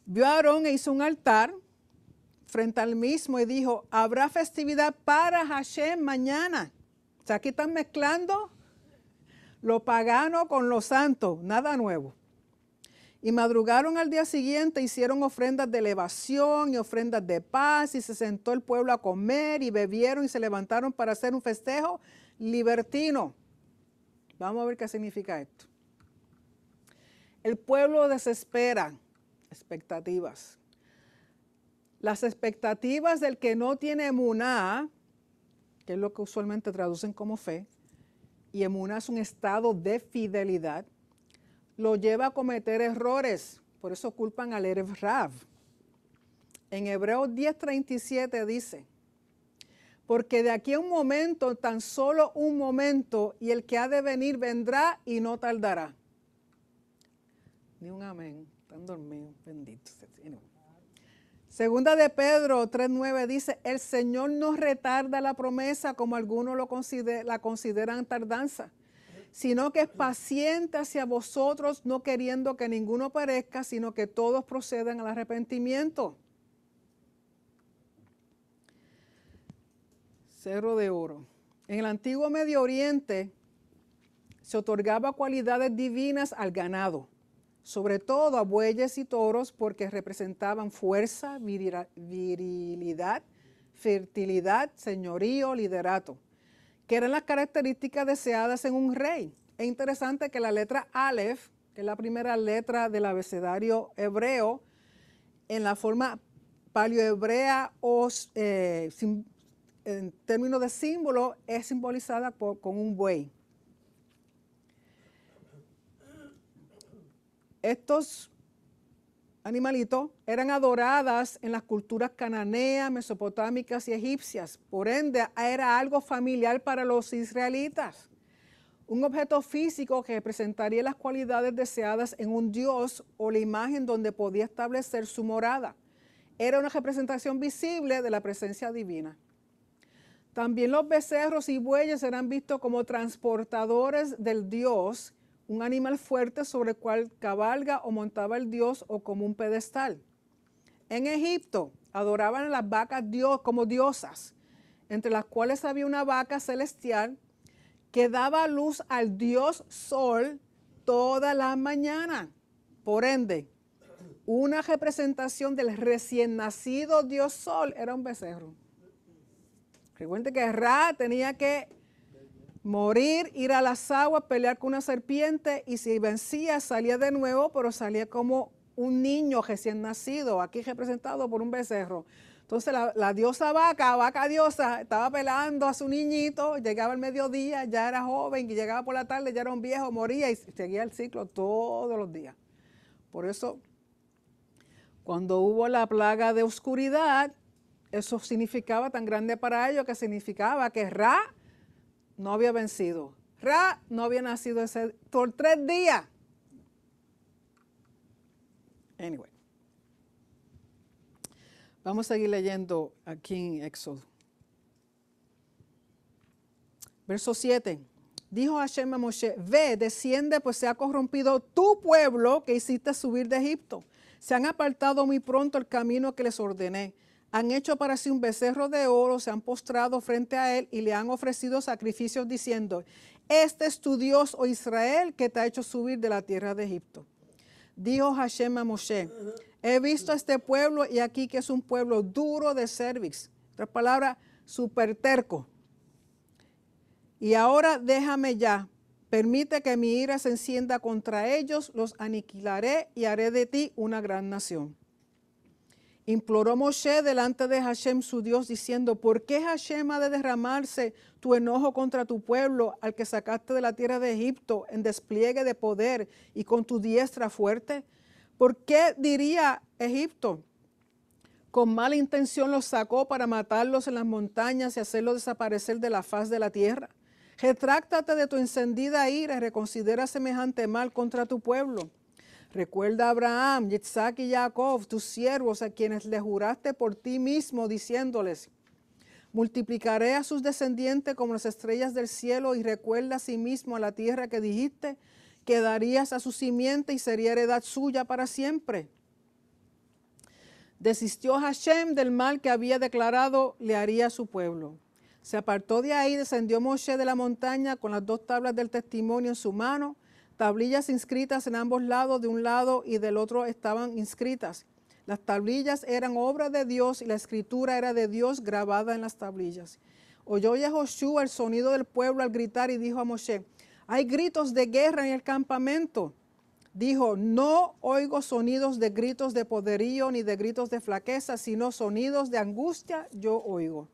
Vio a Aarón e hizo un altar frente al mismo y dijo, habrá festividad para Hashem mañana aquí están mezclando lo pagano con lo santo, nada nuevo. Y madrugaron al día siguiente, hicieron ofrendas de elevación y ofrendas de paz, y se sentó el pueblo a comer y bebieron y se levantaron para hacer un festejo libertino. Vamos a ver qué significa esto. El pueblo desespera expectativas. Las expectativas del que no tiene muná que es lo que usualmente traducen como fe, y emuna es un estado de fidelidad, lo lleva a cometer errores. Por eso culpan al Erev Rav. En Hebreos 10:37 dice, porque de aquí a un momento, tan solo un momento, y el que ha de venir vendrá y no tardará. Ni un amén, están dormidos, bendito. Segunda de Pedro 3.9 dice, el Señor no retarda la promesa como algunos lo la consideran tardanza, sino que es paciente hacia vosotros, no queriendo que ninguno perezca, sino que todos procedan al arrepentimiento. Cerro de oro. En el antiguo Medio Oriente se otorgaba cualidades divinas al ganado sobre todo a bueyes y toros porque representaban fuerza, virilidad, fertilidad, señorío, liderato, que eran las características deseadas en un rey. Es interesante que la letra Aleph, que es la primera letra del abecedario hebreo, en la forma paleohebrea o eh, en términos de símbolo, es simbolizada con un buey. estos animalitos eran adoradas en las culturas cananeas, mesopotámicas y egipcias. Por ende, era algo familiar para los israelitas. Un objeto físico que representaría las cualidades deseadas en un dios o la imagen donde podía establecer su morada. Era una representación visible de la presencia divina. También los becerros y bueyes eran vistos como transportadores del dios un animal fuerte sobre el cual cabalga o montaba el dios o como un pedestal. En Egipto adoraban a las vacas dios, como diosas, entre las cuales había una vaca celestial que daba luz al dios sol toda la mañana. Por ende, una representación del recién nacido dios sol era un becerro. Recuerden que Ra tenía que morir, ir a las aguas, pelear con una serpiente y si vencía salía de nuevo, pero salía como un niño recién nacido, aquí representado por un becerro. Entonces la, diosa vaca, vaca diosa, estaba pelando a su niñito, llegaba el mediodía, ya era joven, y llegaba por la tarde, ya era un viejo, moría y seguía el ciclo todos los días. Por eso, cuando hubo la plaga de oscuridad, eso significaba tan grande para ellos que significaba que Ra no había vencido. Ra no había nacido ese, por tres días. Anyway. Vamos a seguir leyendo aquí en Éxodo. Verso 7. Dijo Hashem a Moshe, ve, desciende, pues se ha corrompido tu pueblo que hiciste subir de Egipto. Se han apartado muy pronto el camino que les ordené han hecho para sí un becerro de oro, se han postrado frente a él y le han ofrecido sacrificios diciendo, este es tu Dios, oh Israel, que te ha hecho subir de la tierra de Egipto. Dijo Hashem a Moshe, he visto a este pueblo y aquí que es un pueblo duro de cervix. otra palabra, superterco. terco. Y ahora déjame ya, permite que mi ira se encienda contra ellos, los aniquilaré y haré de ti una gran nación. Imploró Moshe delante de Hashem su Dios diciendo, ¿por qué Hashem ha de derramarse tu enojo contra tu pueblo al que sacaste de la tierra de Egipto en despliegue de poder y con tu diestra fuerte? ¿Por qué diría Egipto? Con mala intención los sacó para matarlos en las montañas y hacerlos desaparecer de la faz de la tierra. Retráctate de tu encendida ira y reconsidera semejante mal contra tu pueblo Recuerda a Abraham, Yitzhak y Jacob, tus siervos, a quienes le juraste por ti mismo, diciéndoles, multiplicaré a sus descendientes como las estrellas del cielo y recuerda a sí mismo a la tierra que dijiste, que darías a su simiente y sería heredad suya para siempre. Desistió Hashem del mal que había declarado le haría a su pueblo. Se apartó de ahí, descendió Moshe de la montaña con las dos tablas del testimonio en su mano Tablillas inscritas en ambos lados, de un lado y del otro estaban inscritas. Las tablillas eran obra de Dios y la escritura era de Dios grabada en las tablillas. Oyó jehoshua el sonido del pueblo al gritar y dijo a Moshe, hay gritos de guerra en el campamento. Dijo, no oigo sonidos de gritos de poderío ni de gritos de flaqueza, sino sonidos de angustia yo oigo.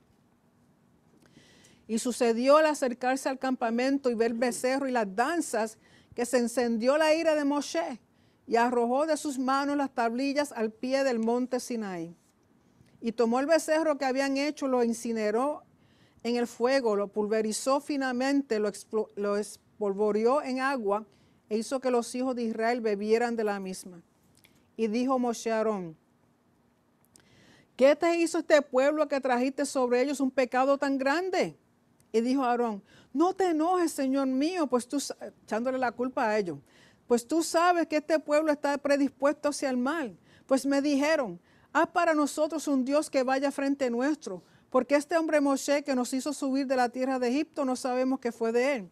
Y sucedió al acercarse al campamento y ver el becerro y las danzas, que se encendió la ira de Moshe y arrojó de sus manos las tablillas al pie del monte Sinai. Y tomó el becerro que habían hecho, lo incineró en el fuego, lo pulverizó finamente, lo, espolvoreó en agua e hizo que los hijos de Israel bebieran de la misma. Y dijo Moshe a Aarón, ¿qué te hizo este pueblo que trajiste sobre ellos un pecado tan grande? Y dijo Aarón, no te enojes, Señor mío, pues tú, echándole la culpa a ellos, pues tú sabes que este pueblo está predispuesto hacia el mal. Pues me dijeron, haz para nosotros un Dios que vaya frente nuestro, porque este hombre Moshe que nos hizo subir de la tierra de Egipto no sabemos qué fue de él.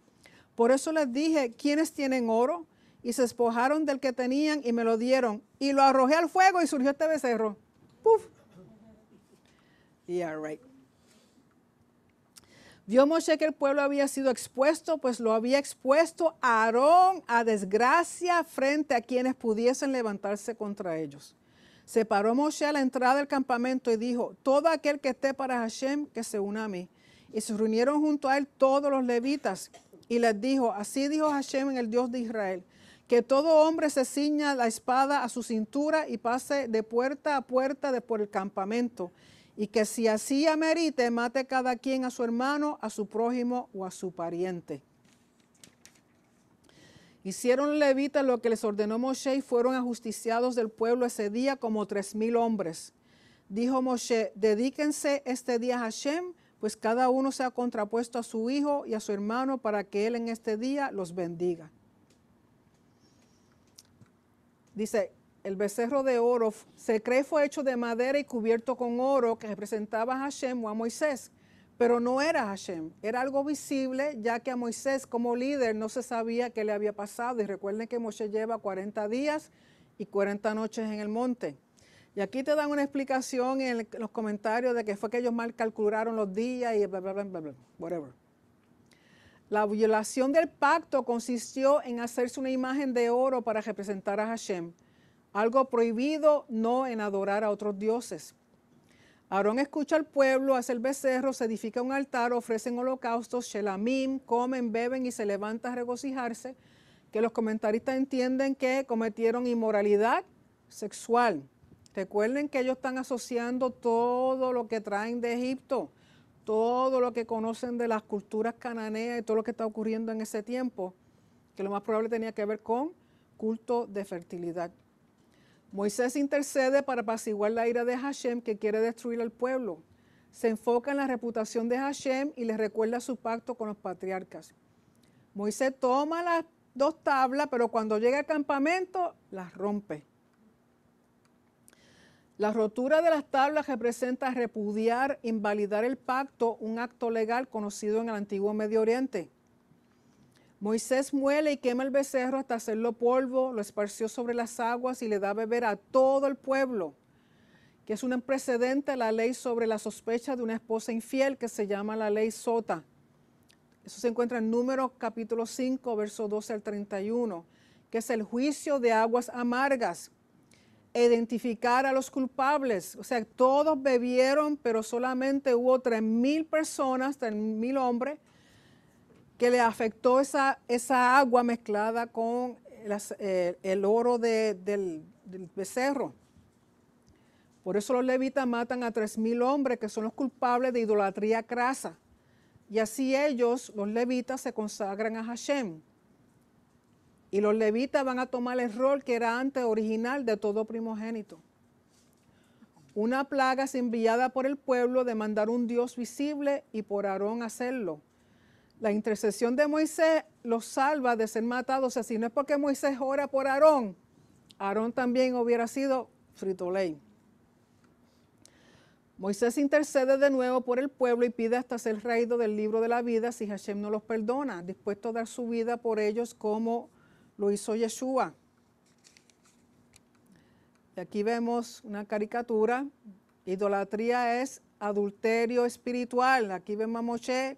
Por eso les dije, ¿quiénes tienen oro? Y se despojaron del que tenían y me lo dieron. Y lo arrojé al fuego y surgió este becerro. ¡Puf! Yeah, yo, Moshe que el pueblo había sido expuesto, pues lo había expuesto a Aarón a desgracia frente a quienes pudiesen levantarse contra ellos. Se paró Moshe a la entrada del campamento y dijo, todo aquel que esté para Hashem, que se una a mí. Y se reunieron junto a él todos los levitas y les dijo, así dijo Hashem en el Dios de Israel, que todo hombre se ciña la espada a su cintura y pase de puerta a puerta de por el campamento y que si así amerite, mate cada quien a su hermano, a su prójimo o a su pariente. Hicieron levita lo que les ordenó Moshe y fueron ajusticiados del pueblo ese día como tres mil hombres. Dijo Moshe, dedíquense este día a Hashem, pues cada uno se ha contrapuesto a su hijo y a su hermano para que él en este día los bendiga. Dice, el becerro de oro, se cree fue hecho de madera y cubierto con oro que representaba a Hashem o a Moisés, pero no era Hashem, era algo visible ya que a Moisés como líder no se sabía qué le había pasado y recuerden que Moisés lleva 40 días y 40 noches en el monte. Y aquí te dan una explicación en, los comentarios de que fue que ellos mal calcularon los días y bla, bla, bla, bla, bla, whatever. La violación del pacto consistió en hacerse una imagen de oro para representar a Hashem. Algo prohibido no en adorar a otros dioses. Aarón escucha al pueblo, hace el becerro, se edifica un altar, ofrecen holocaustos, shelamim, comen, beben y se levanta a regocijarse, que los comentaristas entienden que cometieron inmoralidad sexual. Recuerden que ellos están asociando todo lo que traen de Egipto, todo lo que conocen de las culturas cananeas y todo lo que está ocurriendo en ese tiempo, que lo más probable tenía que ver con culto de fertilidad. Moisés intercede para apaciguar la ira de Hashem que quiere destruir al pueblo. Se enfoca en la reputación de Hashem y le recuerda su pacto con los patriarcas. Moisés toma las dos tablas, pero cuando llega al campamento las rompe. La rotura de las tablas representa repudiar, invalidar el pacto, un acto legal conocido en el antiguo Medio Oriente. Moisés muele y quema el becerro hasta hacerlo polvo, lo esparció sobre las aguas y le da a beber a todo el pueblo, que es un precedente a la ley sobre la sospecha de una esposa infiel que se llama la ley sota. Eso se encuentra en Número capítulo 5, verso 12 al 31, que es el juicio de aguas amargas, identificar a los culpables. O sea, todos bebieron, pero solamente hubo mil personas, mil hombres que le afectó esa, esa agua mezclada con eh, el oro del, becerro. Por eso los levitas matan a tres hombres que son los culpables de idolatría crasa. Y así ellos, los levitas, se consagran a Hashem. Y los levitas van a tomar el rol que era antes original de todo primogénito. Una plaga es enviada por el pueblo de mandar un Dios visible y por Aarón hacerlo la intercesión de Moisés los salva de ser matados. así no es porque Moisés ora por Aarón, Aarón también hubiera sido frito ley. Moisés intercede de nuevo por el pueblo y pide hasta ser reído del libro de la vida si Hashem no los perdona, dispuesto a dar su vida por ellos como lo hizo Yeshua. Y aquí vemos una caricatura. Idolatría es adulterio espiritual. Aquí vemos a Moshe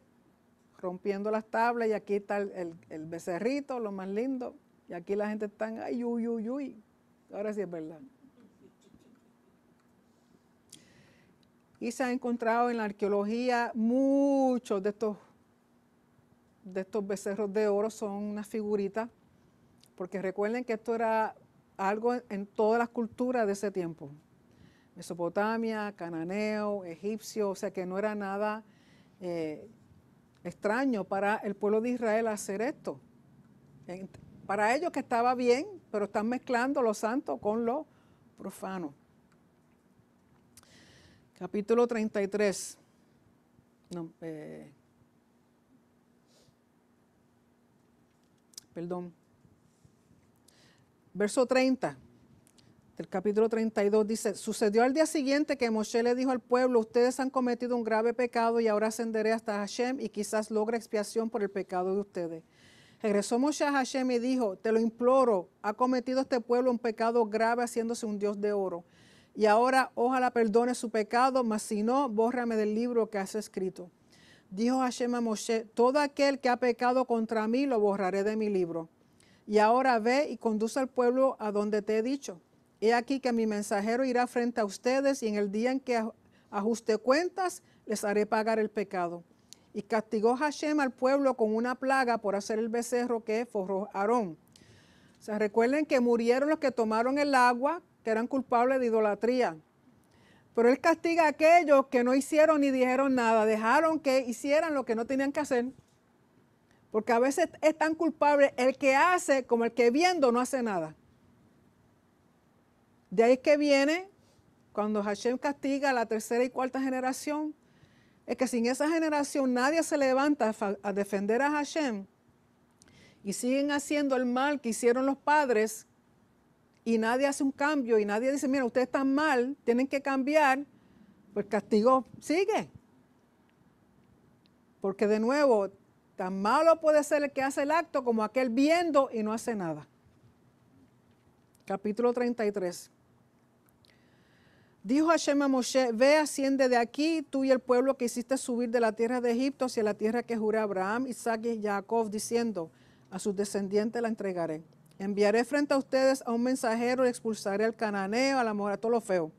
rompiendo las tablas y aquí está el, becerrito, lo más lindo, y aquí la gente está, ay, uy, uy, uy. Ahora sí es verdad. Y se ha encontrado en la arqueología muchos de estos, de estos becerros de oro, son unas figuritas, porque recuerden que esto era algo en todas las culturas de ese tiempo. Mesopotamia, cananeo, egipcio, o sea que no era nada eh, extraño para el pueblo de Israel hacer esto. Para ellos que estaba bien, pero están mezclando lo santo con lo profano. Capítulo 33. Eh, perdón. Verso 30. El capítulo 32 dice, sucedió al día siguiente que Moshe le dijo al pueblo, ustedes han cometido un grave pecado y ahora ascenderé hasta Hashem y quizás logre expiación por el pecado de ustedes. Regresó Moshe a Hashem y dijo, te lo imploro, ha cometido este pueblo un pecado grave haciéndose un dios de oro. Y ahora ojalá perdone su pecado, mas si no, bórrame del libro que has escrito. Dijo Hashem a Moshe, todo aquel que ha pecado contra mí lo borraré de mi libro. Y ahora ve y conduce al pueblo a donde te he dicho He aquí que mi mensajero irá frente a ustedes y en el día en que ajuste cuentas les haré pagar el pecado. Y castigó Hashem al pueblo con una plaga por hacer el becerro que forró Aarón. Se recuerden que murieron los que tomaron el agua, que eran culpables de idolatría. Pero él castiga a aquellos que no hicieron ni dijeron nada, dejaron que hicieran lo que no tenían que hacer. Porque a veces es tan culpable el que hace como el que viendo no hace nada. De ahí que viene, cuando Hashem castiga a la tercera y cuarta generación, es que sin esa generación nadie se levanta a defender a Hashem y siguen haciendo el mal que hicieron los padres y nadie hace un cambio y nadie dice, mira, ustedes están mal, tienen que cambiar, pues castigo sigue. Porque de nuevo, tan malo puede ser el que hace el acto como aquel viendo y no hace nada. Capítulo 33. Dijo Hashem a Moshe, ve, asciende de aquí, tú y el pueblo que hiciste subir de la tierra de Egipto hacia la tierra que juré Abraham, Isaac y Jacob, diciendo, a sus descendientes la entregaré. Enviaré frente a ustedes a un mensajero y expulsaré al cananeo, al amor, a todo lo feo,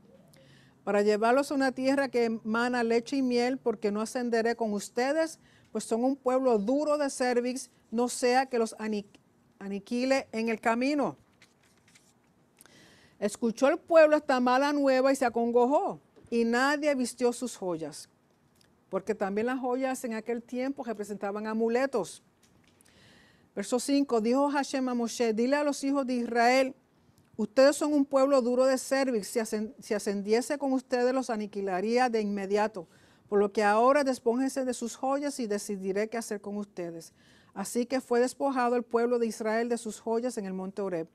para llevarlos a una tierra que emana leche y miel, porque no ascenderé con ustedes, pues son un pueblo duro de cervix, no sea que los aniquile en el camino. Escuchó el pueblo esta mala nueva y se acongojó, y nadie vistió sus joyas, porque también las joyas en aquel tiempo representaban amuletos. Verso 5, dijo Hashem a Moshe, dile a los hijos de Israel, ustedes son un pueblo duro de servir. si, ascendiese con ustedes los aniquilaría de inmediato, por lo que ahora despójense de sus joyas y decidiré qué hacer con ustedes. Así que fue despojado el pueblo de Israel de sus joyas en el monte Oreb.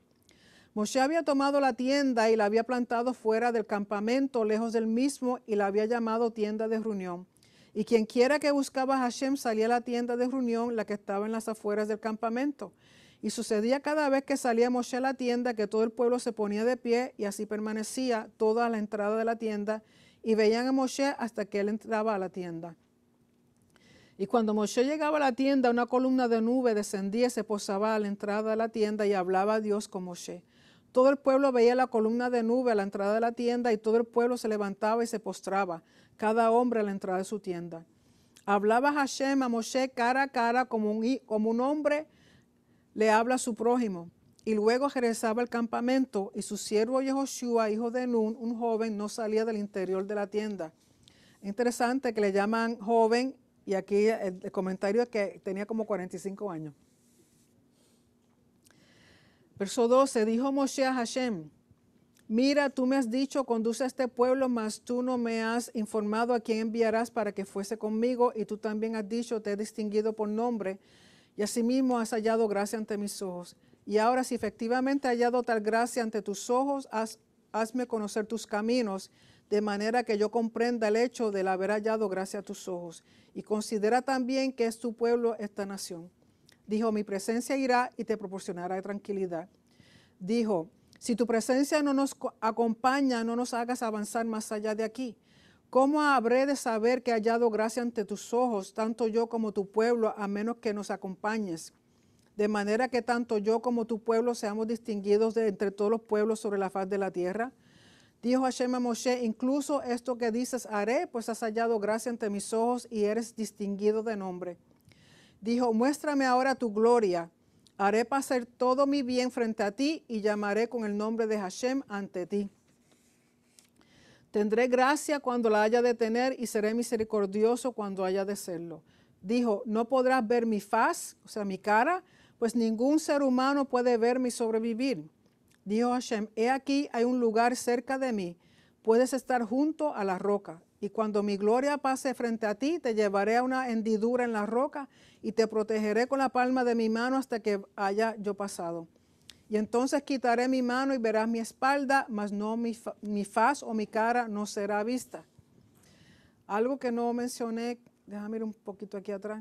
Moshe había tomado la tienda y la había plantado fuera del campamento, lejos del mismo, y la había llamado tienda de reunión. Y quien quiera que buscaba a Hashem salía a la tienda de reunión, la que estaba en las afueras del campamento. Y sucedía cada vez que salía Moshe a la tienda que todo el pueblo se ponía de pie y así permanecía toda la entrada de la tienda y veían a Moshe hasta que él entraba a la tienda. Y cuando Moshe llegaba a la tienda, una columna de nube descendía y se posaba a la entrada de la tienda y hablaba a Dios con Moshe. Todo el pueblo veía la columna de nube a la entrada de la tienda y todo el pueblo se levantaba y se postraba, cada hombre a la entrada de su tienda. Hablaba Hashem a Moshe cara a cara como un, como un hombre le habla a su prójimo. Y luego regresaba al campamento y su siervo Yehoshua, hijo de Nun, un joven, no salía del interior de la tienda. Interesante que le llaman joven y aquí el, comentario es que tenía como 45 años. Verso 12, dijo Moshe a Hashem, mira, tú me has dicho, conduce a este pueblo, mas tú no me has informado a quién enviarás para que fuese conmigo, y tú también has dicho, te he distinguido por nombre, y asimismo has hallado gracia ante mis ojos. Y ahora si efectivamente he hallado tal gracia ante tus ojos, hazme conocer tus caminos, de manera que yo comprenda el hecho la haber hallado gracia a tus ojos. Y considera también que es tu pueblo esta nación. Dijo, mi presencia irá y te proporcionará tranquilidad. Dijo, si tu presencia no nos acompaña, no nos hagas avanzar más allá de aquí. ¿Cómo habré de saber que he hallado gracia ante tus ojos, tanto yo como tu pueblo, a menos que nos acompañes? De manera que tanto yo como tu pueblo seamos distinguidos de entre todos los pueblos sobre la faz de la tierra. Dijo Hashem a Moshe, incluso esto que dices haré, pues has hallado gracia ante mis ojos y eres distinguido de nombre dijo, muéstrame ahora tu gloria. Haré pasar todo mi bien frente a ti y llamaré con el nombre de Hashem ante ti. Tendré gracia cuando la haya de tener y seré misericordioso cuando haya de serlo. Dijo, no podrás ver mi faz, o sea, mi cara, pues ningún ser humano puede verme y sobrevivir. Dijo Hashem, he aquí hay un lugar cerca de mí Puedes estar junto a la roca, y cuando mi gloria pase frente a ti, te llevaré a una hendidura en la roca y te protegeré con la palma de mi mano hasta que haya yo pasado. Y entonces quitaré mi mano y verás mi espalda, mas no mi, mi faz o mi cara no será vista. Algo que no mencioné, déjame ir un poquito aquí atrás.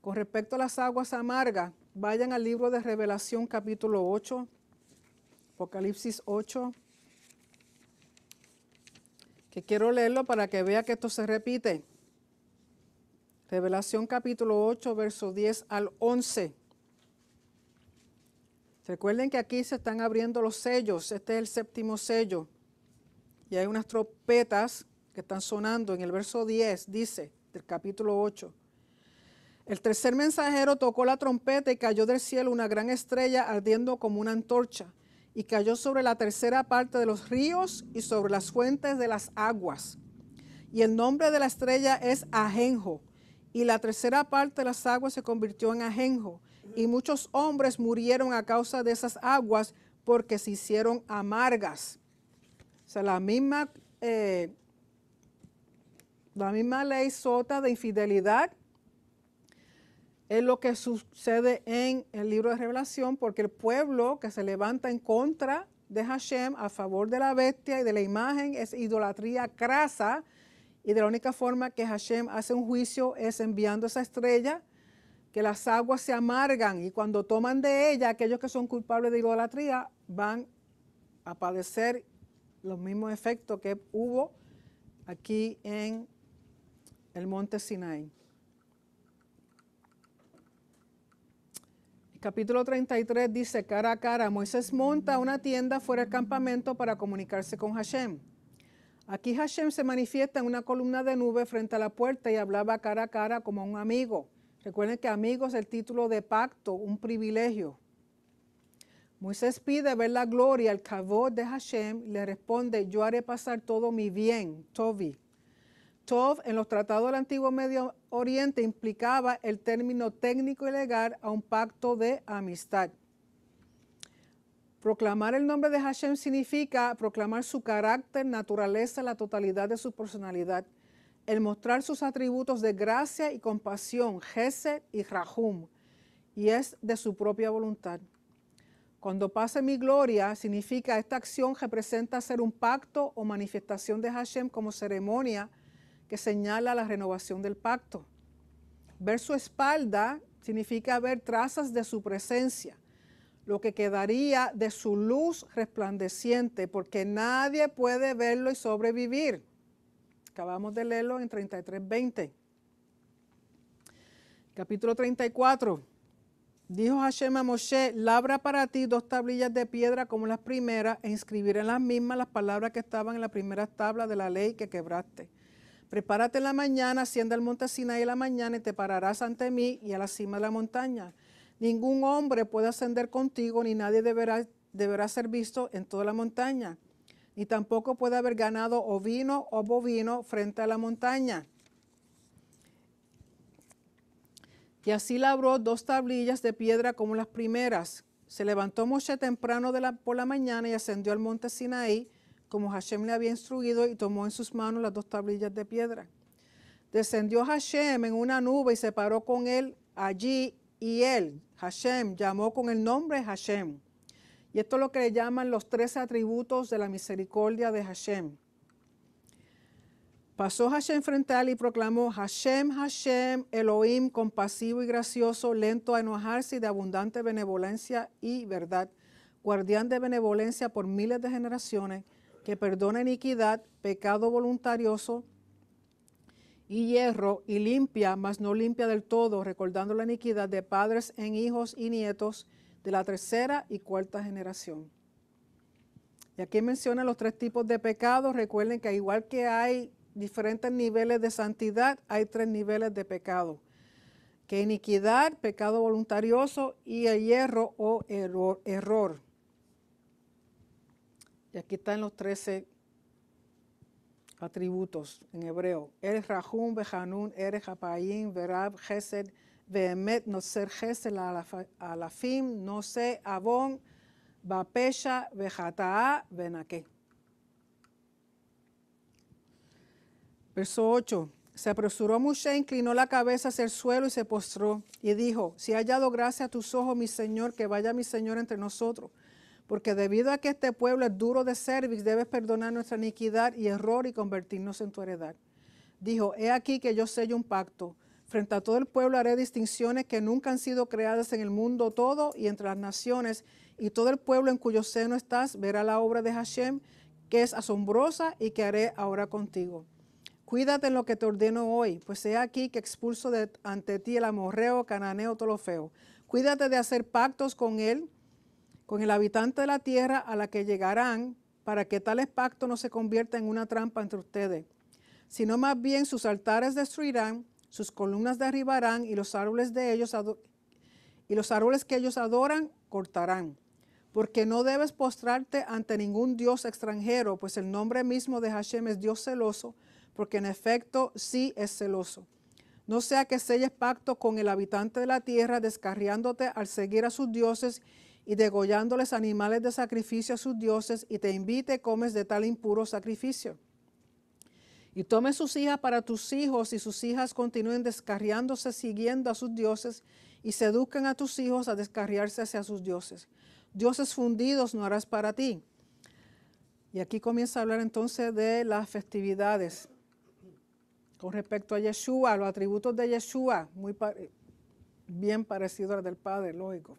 Con respecto a las aguas amargas, vayan al libro de Revelación capítulo 8, Apocalipsis 8, y quiero leerlo para que vea que esto se repite. Revelación capítulo 8, verso 10 al 11. Recuerden que aquí se están abriendo los sellos. Este es el séptimo sello. Y hay unas trompetas que están sonando. En el verso 10 dice, del capítulo 8. El tercer mensajero tocó la trompeta y cayó del cielo una gran estrella ardiendo como una antorcha y cayó sobre la tercera parte de los ríos y sobre las fuentes de las aguas. Y el nombre de la estrella es Ajenjo. Y la tercera parte de las aguas se convirtió en Ajenjo. Y muchos hombres murieron a causa de esas aguas porque se hicieron amargas. O sea, la misma, eh, la misma ley sota de infidelidad es lo que sucede en el libro de Revelación, porque el pueblo que se levanta en contra de Hashem a favor de la bestia y de la imagen es idolatría crasa y de la única forma que Hashem hace un juicio es enviando esa estrella que las aguas se amargan y cuando toman de ella aquellos que son culpables de idolatría van a padecer los mismos efectos que hubo aquí en el monte Sinai. capítulo 33 dice, cara a cara, Moisés monta una tienda fuera del campamento para comunicarse con Hashem. Aquí Hashem se manifiesta en una columna de nube frente a la puerta y hablaba cara a cara como un amigo. Recuerden que amigos es el título de pacto, un privilegio. Moisés pide ver la gloria, el cabo de Hashem, y le responde, yo haré pasar todo mi bien, Tobi, Tov en los tratados del Antiguo Medio Oriente implicaba el término técnico y legal a un pacto de amistad. Proclamar el nombre de Hashem significa proclamar su carácter, naturaleza, la totalidad de su personalidad, el mostrar sus atributos de gracia y compasión, Gesed y Rahum, y es de su propia voluntad. Cuando pase mi gloria, significa esta acción representa hacer un pacto o manifestación de Hashem como ceremonia que señala la renovación del pacto. Ver su espalda significa ver trazas de su presencia, lo que quedaría de su luz resplandeciente, porque nadie puede verlo y sobrevivir. Acabamos de leerlo en 33.20. Capítulo 34. Dijo Hashem a Moshe, labra para ti dos tablillas de piedra como las primeras e inscribir en las mismas las palabras que estaban en la primera tabla de la ley que quebraste. Prepárate en la mañana, ascienda al monte Sinaí en la mañana y te pararás ante mí y a la cima de la montaña. Ningún hombre puede ascender contigo, ni nadie deberá, ser visto en toda la montaña. Ni tampoco puede haber ganado ovino o bovino frente a la montaña. Y así labró dos tablillas de piedra como las primeras. Se levantó Moshe temprano de por la mañana y ascendió al monte Sinaí como Hashem le había instruido, y tomó en sus manos las dos tablillas de piedra. Descendió Hashem en una nube y se paró con él allí, y él, Hashem, llamó con el nombre Hashem. Y esto es lo que le llaman los tres atributos de la misericordia de Hashem. Pasó Hashem frente a él y proclamó, Hashem, Hashem, Elohim, compasivo y gracioso, lento a enojarse y de abundante benevolencia y verdad, guardián de benevolencia por miles de generaciones, que perdona iniquidad, pecado voluntarioso y hierro, y limpia, mas no limpia del todo, recordando la iniquidad de padres en hijos y nietos de la tercera y cuarta generación. Y aquí menciona los tres tipos de pecados. Recuerden que igual que hay diferentes niveles de santidad, hay tres niveles de pecado. Que iniquidad, pecado voluntarioso y el hierro o error. Y aquí están los 13 atributos en hebreo. Eres Rahum, Behanun, Eres japaín, Verab, Gesed, Behemet, ser Gesed, Alafim, sé, abón, Bapesha, Bejataa, Benaque. Verso 8. Se apresuró Moshe, inclinó la cabeza hacia el suelo y se postró y dijo, si ha hallado gracia a tus ojos, mi Señor, que vaya mi Señor entre nosotros porque debido a que este pueblo es duro de cerviz, debes perdonar nuestra iniquidad y error y convertirnos en tu heredad. Dijo, he aquí que yo sello un pacto. Frente a todo el pueblo haré distinciones que nunca han sido creadas en el mundo todo y entre las naciones, y todo el pueblo en cuyo seno estás verá la obra de Hashem, que es asombrosa y que haré ahora contigo. Cuídate en lo que te ordeno hoy, pues he aquí que expulso de ante ti el amorreo, cananeo, tolofeo. Cuídate de hacer pactos con él con el habitante de la tierra a la que llegarán, para que tales pacto no se convierta en una trampa entre ustedes, sino más bien sus altares destruirán, sus columnas derribarán y los árboles de ellos y los árboles que ellos adoran cortarán. Porque no debes postrarte ante ningún dios extranjero, pues el nombre mismo de Hashem es Dios celoso, porque en efecto sí es celoso. No sea que selles pacto con el habitante de la tierra, descarriándote al seguir a sus dioses y degollándoles animales de sacrificio a sus dioses, y te invite comes de tal impuro sacrificio. Y tome sus hijas para tus hijos, y sus hijas continúen descarriándose siguiendo a sus dioses, y seduzcan a tus hijos a descarriarse hacia sus dioses. Dioses fundidos no harás para ti. Y aquí comienza a hablar entonces de las festividades. Con respecto a Yeshua, los atributos de Yeshua, muy bien parecido al del Padre, lógico.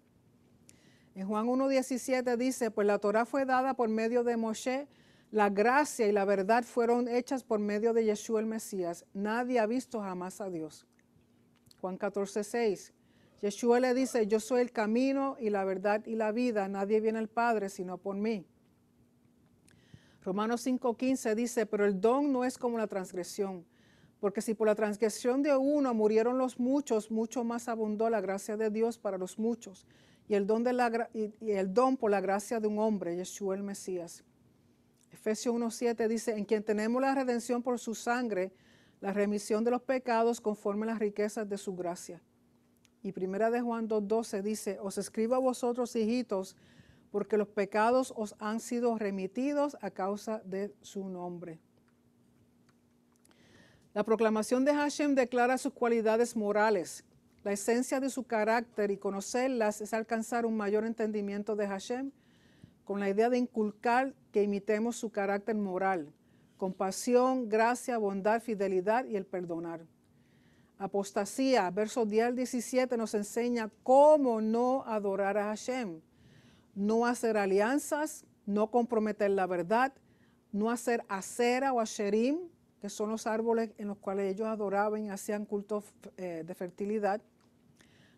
En Juan 1.17 dice, pues la Torah fue dada por medio de Moshe, la gracia y la verdad fueron hechas por medio de Yeshua el Mesías. Nadie ha visto jamás a Dios. Juan 14.6. Yeshua le dice, yo soy el camino y la verdad y la vida. Nadie viene al Padre sino por mí. Romanos 5.15 dice, pero el don no es como la transgresión. Porque si por la transgresión de uno murieron los muchos, mucho más abundó la gracia de Dios para los muchos y el don, de la, el don por la gracia de un hombre, Yeshua el Mesías. Efesios 1.7 dice, en quien tenemos la redención por su sangre, la remisión de los pecados conforme a las riquezas de su gracia. Y primera de Juan 2.12 dice, os escribo a vosotros, hijitos, porque los pecados os han sido remitidos a causa de su nombre. La proclamación de Hashem declara sus cualidades morales, la esencia de su carácter y conocerlas es alcanzar un mayor entendimiento de Hashem con la idea de inculcar que imitemos su carácter moral, compasión, gracia, bondad, fidelidad y el perdonar. Apostasía, verso 10 al 17, nos enseña cómo no adorar a Hashem, no hacer alianzas, no comprometer la verdad, no hacer acera o asherim, que son los árboles en los cuales ellos adoraban y hacían cultos eh, de fertilidad,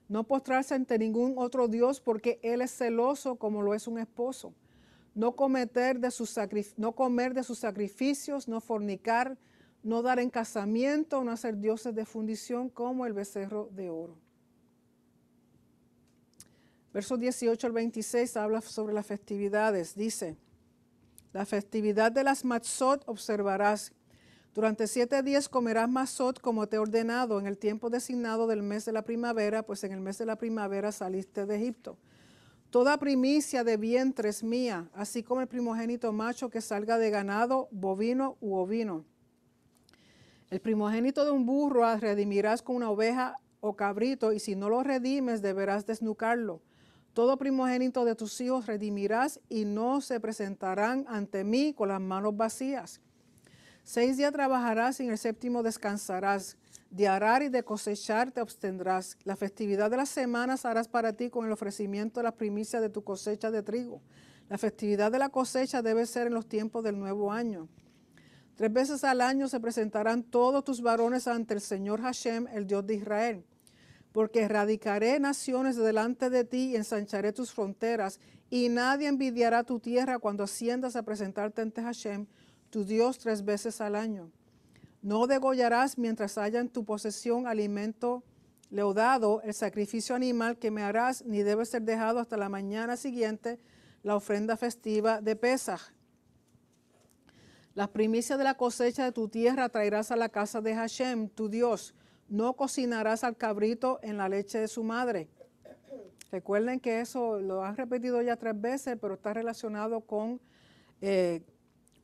no postrarse ante ningún otro Dios porque Él es celoso como lo es un esposo. No, de sus no comer de sus sacrificios, no fornicar, no dar en casamiento, no hacer dioses de fundición como el becerro de oro. Versos 18 al 26 habla sobre las festividades. Dice, la festividad de las matzot observarás durante siete días comerás mazot como te he ordenado en el tiempo designado del mes de la primavera, pues en el mes de la primavera saliste de Egipto. Toda primicia de vientre es mía, así como el primogénito macho que salga de ganado, bovino u ovino. El primogénito de un burro redimirás con una oveja o cabrito, y si no lo redimes deberás desnucarlo. Todo primogénito de tus hijos redimirás y no se presentarán ante mí con las manos vacías. Seis días trabajarás y en el séptimo descansarás. De arar y de cosechar te abstendrás. La festividad de las semanas harás para ti con el ofrecimiento de las primicias de tu cosecha de trigo. La festividad de la cosecha debe ser en los tiempos del nuevo año. Tres veces al año se presentarán todos tus varones ante el Señor Hashem, el Dios de Israel. Porque erradicaré naciones delante de ti y ensancharé tus fronteras, y nadie envidiará tu tierra cuando asciendas a presentarte ante Hashem, tu Dios tres veces al año. No degollarás mientras haya en tu posesión alimento leudado el sacrificio animal que me harás, ni debe ser dejado hasta la mañana siguiente la ofrenda festiva de Pesaj. Las primicias de la cosecha de tu tierra traerás a la casa de Hashem, tu Dios. No cocinarás al cabrito en la leche de su madre. Recuerden que eso lo han repetido ya tres veces, pero está relacionado con eh,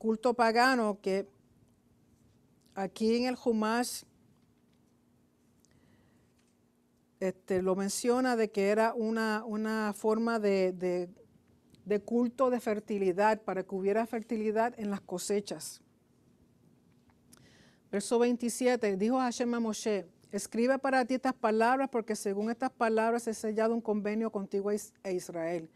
culto pagano que aquí en el Jumás este, lo menciona de que era una, forma de, culto de fertilidad, para que hubiera fertilidad en las cosechas. Verso 27, dijo Hashem a Moshe, escribe para ti estas palabras, porque según estas palabras he sellado un convenio contigo e Israel.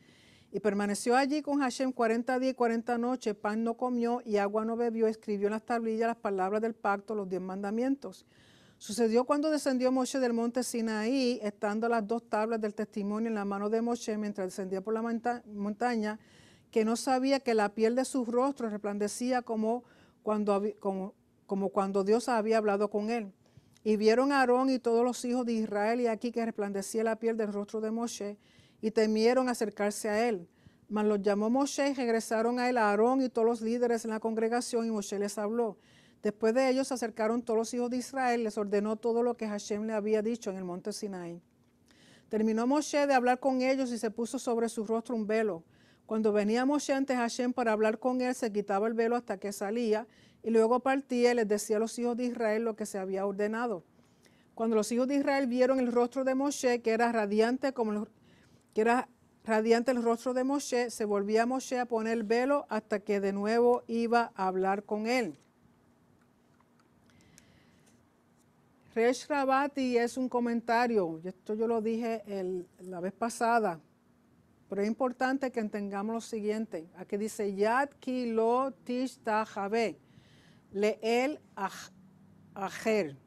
Y permaneció allí con Hashem 40 días y 40 noches, pan no comió y agua no bebió, escribió en las tablillas las palabras del pacto, los diez mandamientos. Sucedió cuando descendió Moshe del monte Sinaí, estando las dos tablas del testimonio en la mano de Moshe mientras descendía por la montaña, que no sabía que la piel de su rostro resplandecía como cuando, como, como cuando Dios había hablado con él. Y vieron a Aarón y todos los hijos de Israel y aquí que resplandecía la piel del rostro de Moshe y temieron acercarse a él. Mas los llamó Moshe y regresaron a él a Aarón y todos los líderes en la congregación y Moshe les habló. Después de ellos se acercaron todos los hijos de Israel, les ordenó todo lo que Hashem le había dicho en el monte Sinai. Terminó Moshe de hablar con ellos y se puso sobre su rostro un velo. Cuando venía Moshe ante Hashem para hablar con él, se quitaba el velo hasta que salía y luego partía y les decía a los hijos de Israel lo que se había ordenado. Cuando los hijos de Israel vieron el rostro de Moshe, que era radiante como, que era radiante el rostro de Moshe, se volvía a Moshe a poner el velo hasta que de nuevo iba a hablar con él. Reshrabati es un comentario, esto yo lo dije la vez pasada, pero es importante que entendamos lo siguiente. Aquí dice, Yad ki lo tish leel ajer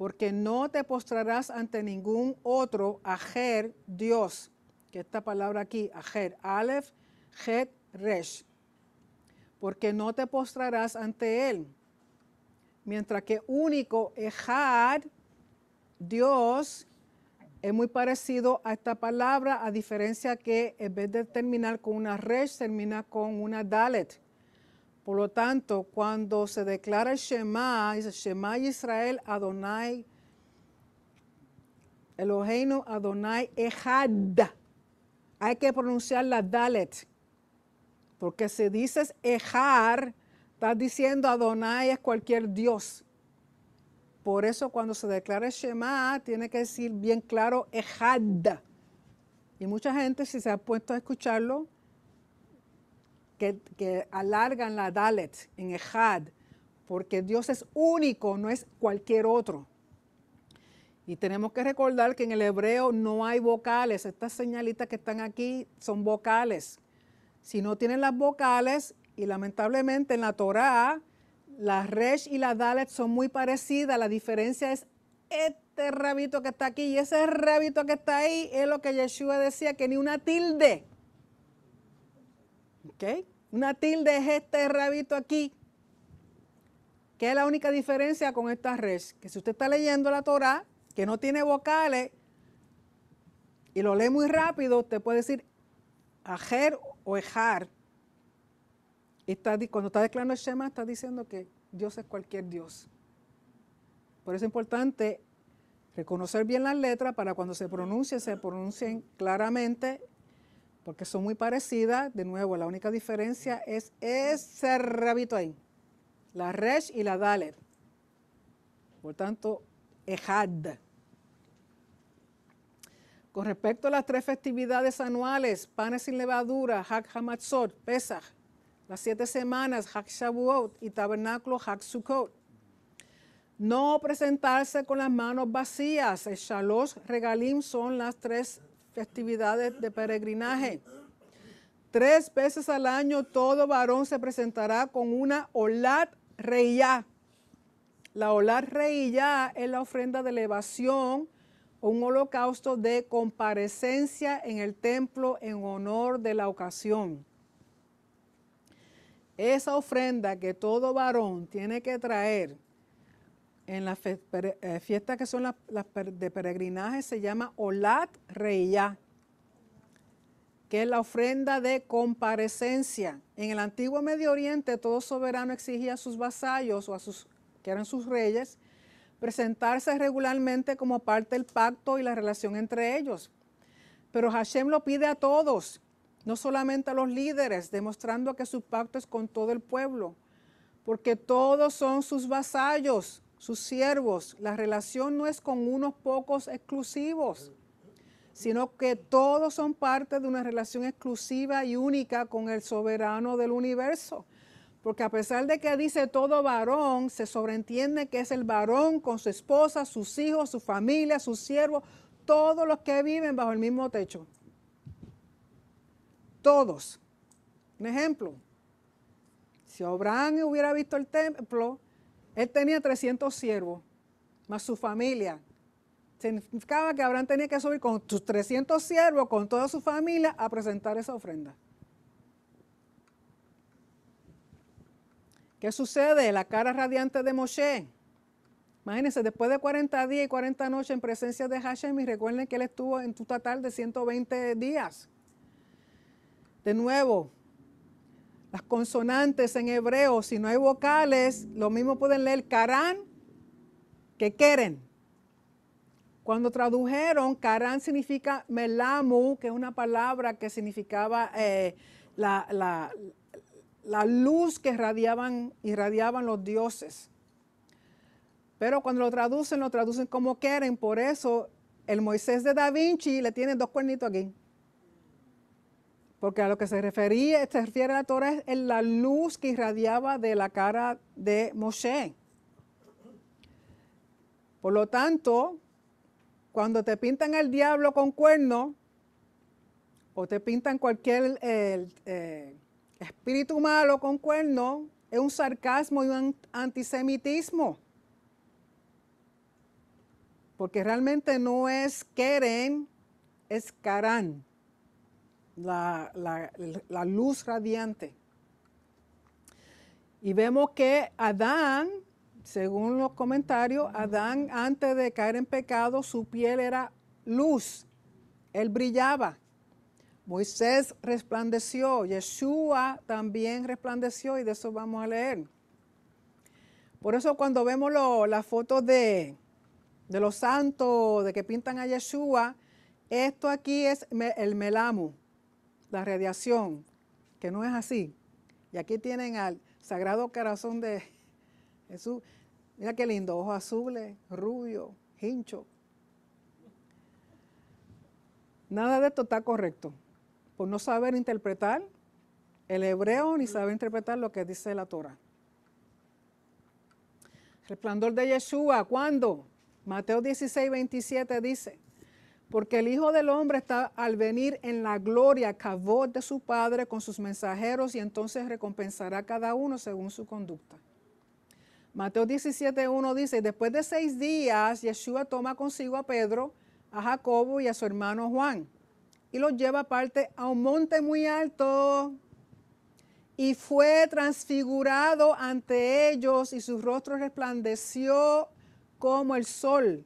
porque no te postrarás ante ningún otro, ajer, Dios, que esta palabra aquí, ajer, Aleph, Het, Resh, porque no te postrarás ante él, mientras que único, Ejad, Dios, es muy parecido a esta palabra, a diferencia que en vez de terminar con una resh, termina con una dalet. Por lo tanto, cuando se declara Shema, dice Shema Israel Adonai, Eloheinu Adonai Ejad. Hay que pronunciar la Dalet, porque si dices Ejar, estás diciendo Adonai es cualquier Dios. Por eso cuando se declara Shema, tiene que decir bien claro Ejad. Y mucha gente, si se ha puesto a escucharlo, que, alargan la Dalet en Ejad, porque Dios es único, no es cualquier otro. Y tenemos que recordar que en el hebreo no hay vocales. Estas señalitas que están aquí son vocales. Si no tienen las vocales, y lamentablemente en la Torá, la Resh y la Dalet son muy parecidas. La diferencia es este rabito que está aquí y ese rabito que está ahí es lo que Yeshua decía, que ni una tilde. Una tilde es este rabito aquí. que es la única diferencia con esta res? Que si usted está leyendo la Torah, que no tiene vocales, y lo lee muy rápido, usted puede decir ajer o ejar. Y cuando está declarando el Shema, está diciendo que Dios es cualquier Dios. Por eso es importante reconocer bien las letras para cuando se pronuncie, se pronuncien claramente porque son muy parecidas. De nuevo, la única diferencia es ese rabito ahí, la resh y la dalet. Por tanto, ejad. Con respecto a las tres festividades anuales, panes sin levadura, Hak Hamatzot, Pesach, las siete semanas, Hak Shavuot y tabernáculo Hak Sukkot. No presentarse con las manos vacías, el shalosh regalim son las tres festividades de peregrinaje. Tres veces al año todo varón se presentará con una olat reyá La olat reyá es la ofrenda de elevación un holocausto de comparecencia en el templo en honor de la ocasión. Esa ofrenda que todo varón tiene que traer en la fiestas eh, fiesta que son las, de peregrinaje se llama Olat Reya, que es la ofrenda de comparecencia. En el antiguo Medio Oriente todo soberano exigía a sus vasallos o a sus que eran sus reyes presentarse regularmente como parte del pacto y la relación entre ellos. Pero Hashem lo pide a todos, no solamente a los líderes, demostrando que su pacto es con todo el pueblo, porque todos son sus vasallos, sus siervos. La relación no es con unos pocos exclusivos, sino que todos son parte de una relación exclusiva y única con el soberano del universo. Porque a pesar de que dice todo varón, se sobreentiende que es el varón con su esposa, sus hijos, su familia, sus siervos, todos los que viven bajo el mismo techo. Todos. Un ejemplo. Si Abraham hubiera visto el templo, él tenía 300 siervos, más su familia. Significaba que Abraham tenía que subir con sus 300 siervos, con toda su familia, a presentar esa ofrenda. ¿Qué sucede? La cara radiante de Moshe. Imagínense, después de 40 días y 40 noches en presencia de Hashem, y recuerden que él estuvo en total de 120 días. De nuevo, las consonantes en hebreo, si no hay vocales, lo mismo pueden leer Karán que quieren. Cuando tradujeron, karán significa melamu, que es una palabra que significaba eh, la, luz que irradiaban, irradiaban los dioses. Pero cuando lo traducen, lo traducen como quieren. Por eso el Moisés de Da Vinci le tiene dos cuernitos aquí porque a lo que se refería, se refiere la Torah es en la luz que irradiaba de la cara de Moshe. Por lo tanto, cuando te pintan el diablo con cuerno, o te pintan cualquier eh, espíritu malo con cuerno, es un sarcasmo y un antisemitismo. Porque realmente no es Keren, es Karan la, luz radiante. Y vemos que Adán, según los comentarios, Adán antes de caer en pecado, su piel era luz, él brillaba. Moisés resplandeció, Yeshua también resplandeció y de eso vamos a leer. Por eso cuando vemos las fotos de, los santos, de que pintan a Yeshua, esto aquí es el melamo la radiación, que no es así. Y aquí tienen al Sagrado Corazón de Jesús. Mira qué lindo, ojos azules, rubio, hincho. Nada de esto está correcto. Por no saber interpretar el hebreo ni saber interpretar lo que dice la Torah. Resplandor de Yeshua, ¿cuándo? Mateo 16, 27 dice, porque el Hijo del Hombre está al venir en la gloria, cabot de su Padre con sus mensajeros y entonces recompensará a cada uno según su conducta. Mateo 17.1 dice, después de seis días, Yeshua toma consigo a Pedro, a Jacobo y a su hermano Juan y los lleva aparte a un monte muy alto y fue transfigurado ante ellos y su rostro resplandeció como el sol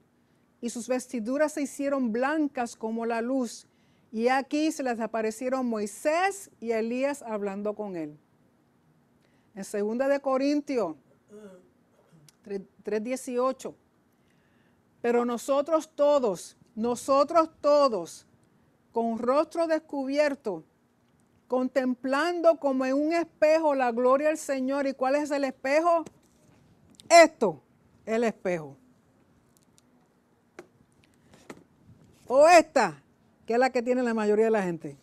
y sus vestiduras se hicieron blancas como la luz. Y aquí se les aparecieron Moisés y Elías hablando con él. En 2 de Corintios 3:18. Pero nosotros todos, nosotros todos, con rostro descubierto, contemplando como en un espejo la gloria del Señor. ¿Y cuál es el espejo? Esto, el espejo. o esta, que es la que tiene la mayoría de la gente.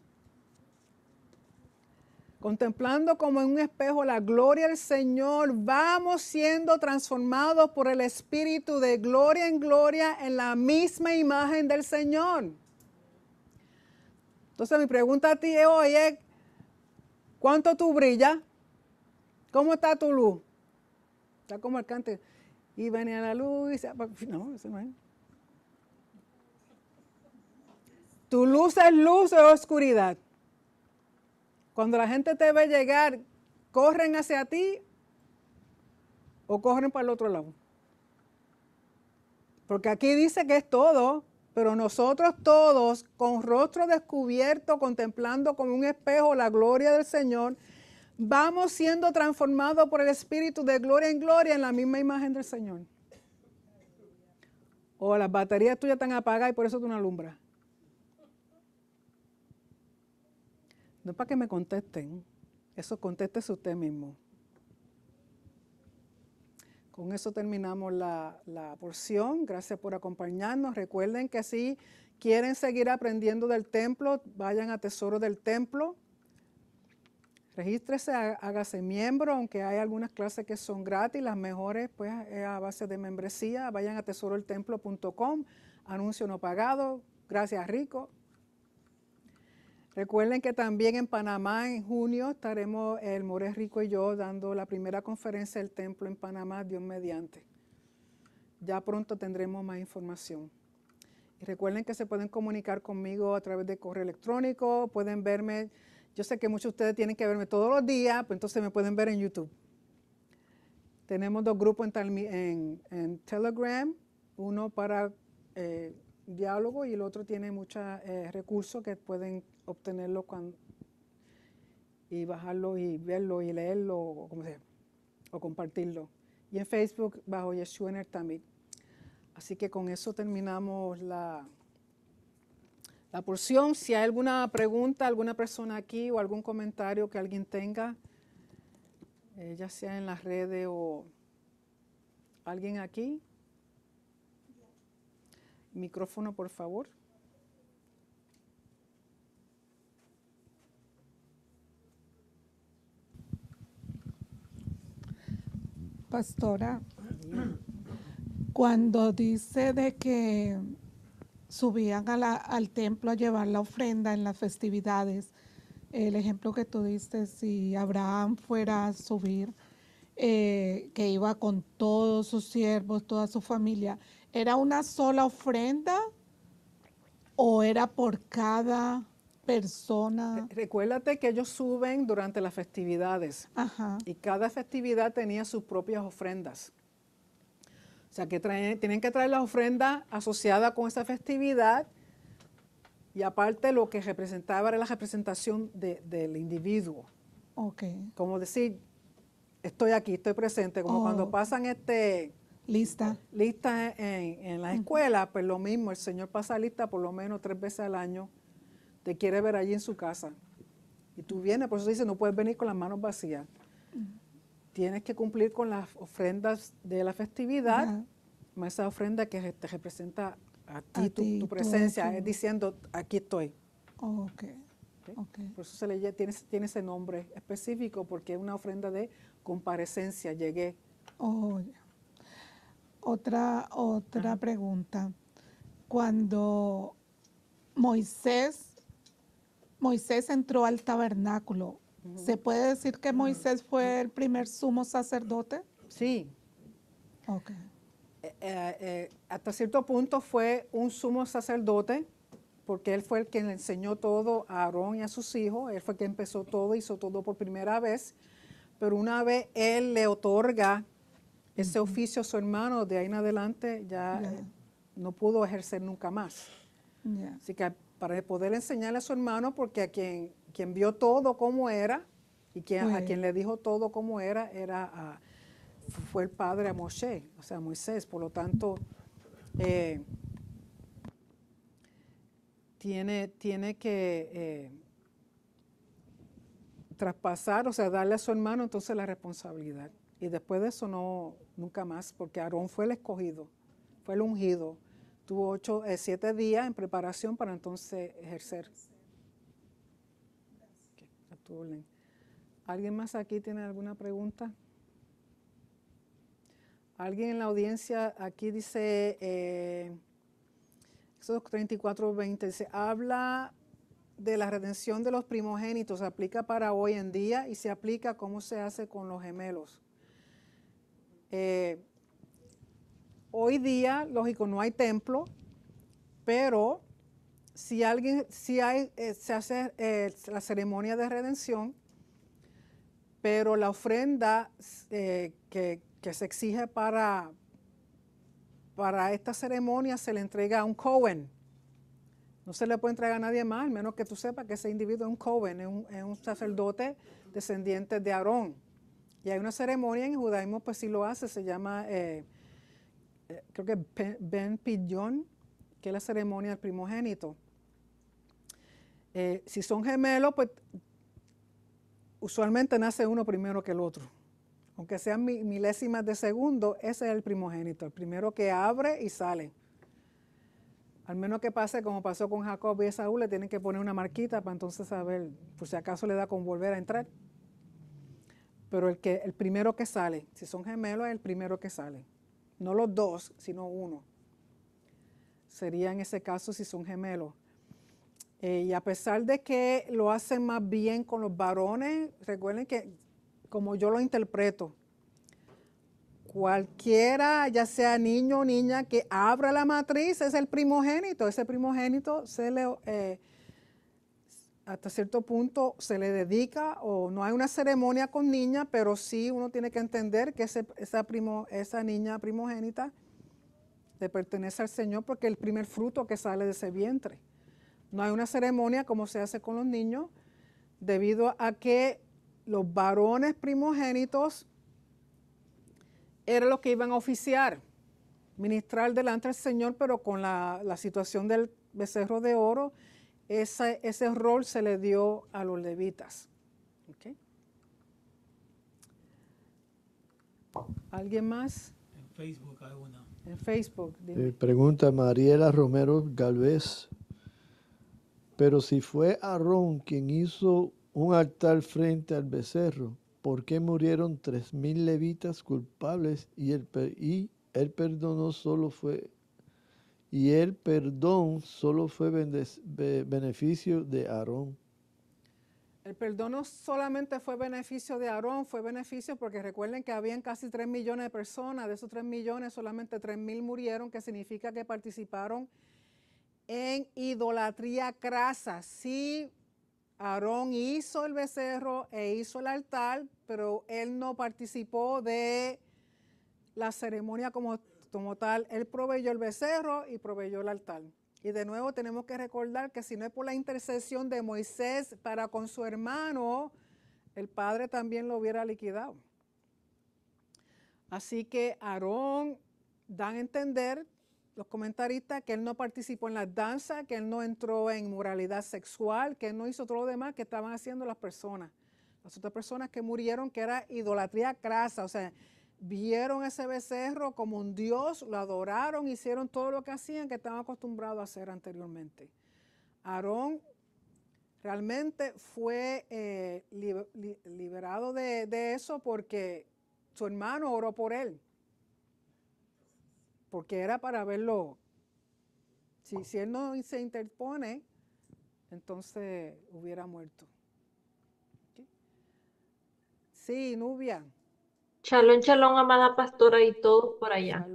Contemplando como en un espejo la gloria del Señor, vamos siendo transformados por el Espíritu de gloria en gloria en la misma imagen del Señor. Entonces mi pregunta a ti hoy es, ¿cuánto tú brillas? ¿Cómo está tu luz? Está como el cante. Y venía la luz y se... No, ¿Tu luz es luz o oscuridad? Cuando la gente te ve llegar, ¿corren hacia ti o corren para el otro lado? Porque aquí dice que es todo, pero nosotros todos, con rostro descubierto, contemplando con un espejo la gloria del Señor, vamos siendo transformados por el Espíritu de gloria en gloria en la misma imagen del Señor. O oh, las baterías tuyas están apagadas y por eso tú no alumbras. No es para que me contesten, eso contéstese usted mismo. Con eso terminamos la, la, porción. Gracias por acompañarnos. Recuerden que si quieren seguir aprendiendo del templo, vayan a Tesoro del Templo. Regístrese, hágase miembro, aunque hay algunas clases que son gratis, las mejores pues es a base de membresía. Vayan a tesoroeltemplo.com, anuncio no pagado. Gracias, Rico. Recuerden que también en Panamá en junio estaremos el More Rico y yo dando la primera conferencia del templo en Panamá, Dios mediante. Ya pronto tendremos más información. Y recuerden que se pueden comunicar conmigo a través de correo electrónico, pueden verme, yo sé que muchos de ustedes tienen que verme todos los días, pues entonces me pueden ver en YouTube. Tenemos dos grupos en, Telegram, uno para eh, diálogo y el otro tiene muchos eh, recursos que pueden obtenerlo cuando, y bajarlo y verlo y leerlo o, compartirlo. Y en Facebook bajo yeshuener también Así que con eso terminamos la, la porción. Si hay alguna pregunta, alguna persona aquí o algún comentario que alguien tenga, eh, ya sea en las redes o alguien aquí. Micrófono, por favor. Pastora, cuando dice de que subían al templo a llevar la ofrenda en las festividades, el ejemplo que tú diste, si Abraham fuera a subir, eh, que iba con todos sus siervos, toda su familia, ¿Era una sola ofrenda o era por cada persona? Eh, recuérdate que ellos suben durante las festividades y cada festividad tenía sus propias ofrendas. O sea, que tienen que traer las ofrendas asociadas con esa festividad y aparte lo que representaba era la representación del individuo. Okay. Como decir, estoy aquí, estoy presente, como cuando oh. pasan este lista. Lista en, la escuela, pues lo mismo, el Señor pasa lista por lo menos tres veces al año, te quiere ver allí en su casa. Y tú vienes, por eso dice, no puedes venir con las manos vacías. Tienes que cumplir con las ofrendas de la festividad, esa ofrenda que te representa a ti, tu, presencia, es diciendo, aquí estoy. Por eso se le, tiene, tiene ese nombre específico, porque es una ofrenda de comparecencia, llegué. Oh, otra, otra pregunta. Cuando Moisés, Moisés entró al tabernáculo, ¿se puede decir que Moisés fue el primer sumo sacerdote? Sí. Okay. Eh, eh, eh, hasta cierto punto fue un sumo sacerdote, porque él fue el que le enseñó todo a Aarón y a sus hijos, él fue el que empezó todo, hizo todo por primera vez, pero una vez él le otorga ese oficio su hermano de ahí en adelante ya eh, no pudo ejercer nunca más. Así que para poder enseñarle a su hermano, porque a quien, quien vio todo como era y quien, a quien le dijo todo como era, era fue el padre a Moshe, o sea, Moisés. Por lo tanto, eh, tiene, tiene que eh, traspasar, o sea, darle a su hermano entonces la responsabilidad. Y después de eso no, nunca más, porque Aarón fue el escogido, fue el ungido. Tuvo ocho, eh, siete días en preparación para entonces ejercer. ¿Alguien más aquí tiene alguna pregunta? Alguien en la audiencia aquí dice, eh, 34, dice, habla de la redención de los primogénitos, se aplica para hoy en día y se aplica cómo se hace con los gemelos. Eh, hoy día, lógico, no hay templo, pero si alguien, si hay, eh, se hace eh, la ceremonia de redención, pero la ofrenda que, se exige para, para esta ceremonia se le entrega a un Cohen. No se le puede entregar a nadie más, menos que tú sepas que ese individuo es un Cohen, es un sacerdote descendiente de Aarón. Y hay una ceremonia en judaísmo, pues sí lo hace, se llama, eh, eh, creo que Ben Pidyon, que es la ceremonia del primogénito. Eh, si son gemelos, pues usualmente nace uno primero que el otro. Aunque sean milésimas de segundo, ese es el primogénito, el primero que abre y sale. Al menos que pase como pasó con Jacob y Esaú, le tienen que poner una marquita para entonces saber, por si acaso le da con volver a entrar pero el, que, el primero que sale, si son gemelos, es el primero que sale. No los dos, sino uno. Sería en ese caso si son gemelos. Eh, y a pesar de que lo hacen más bien con los varones, recuerden que como yo lo interpreto, cualquiera, ya sea niño o niña, que abra la matriz es el primogénito. Ese primogénito se le, eh, hasta cierto punto se le dedica o no hay una ceremonia con niña, pero sí uno tiene que entender que esa, primo, esa niña primogénita le pertenece al Señor porque es el primer fruto que sale de ese vientre. No hay una ceremonia como se hace con los niños debido a que los varones primogénitos eran los que iban a oficiar, ministrar delante del Señor, pero con la, la situación del becerro de oro, ese, ese rol se le dio a los levitas. ¿Alguien más? En Facebook hay una. En Facebook. Eh, pregunta Mariela Romero Galvez. Pero si fue Aarón quien hizo un altar frente al becerro, ¿por qué murieron tres mil levitas culpables y el y él perdonó solo fue y el perdón solo fue beneficio de Aarón. El perdón no solamente fue beneficio de Aarón, fue beneficio porque recuerden que habían casi 3 millones de personas, de esos 3 millones solamente 3 mil murieron, que significa que participaron en idolatría crasa. Sí, Aarón hizo el becerro e hizo el altar, pero él no participó de la ceremonia como como tal, él proveyó el becerro y proveyó el altar. Y de nuevo tenemos que recordar que si no es por la intercesión de Moisés para con su hermano, el padre también lo hubiera liquidado. Así que Aarón dan a entender los comentaristas que él no participó en la danza, que él no entró en moralidad sexual, que él no hizo todo lo demás que estaban haciendo las personas, las otras personas que murieron, que era idolatría crasa, o sea, vieron ese becerro como un dios, lo adoraron, hicieron todo lo que hacían que estaban acostumbrados a hacer anteriormente. Aarón realmente fue eh, liberado de, eso porque su hermano oró por él, porque era para verlo. Si, si él no se interpone, entonces hubiera muerto. Sí, Nubia. Chalón, chalón, amada pastora y todos por allá.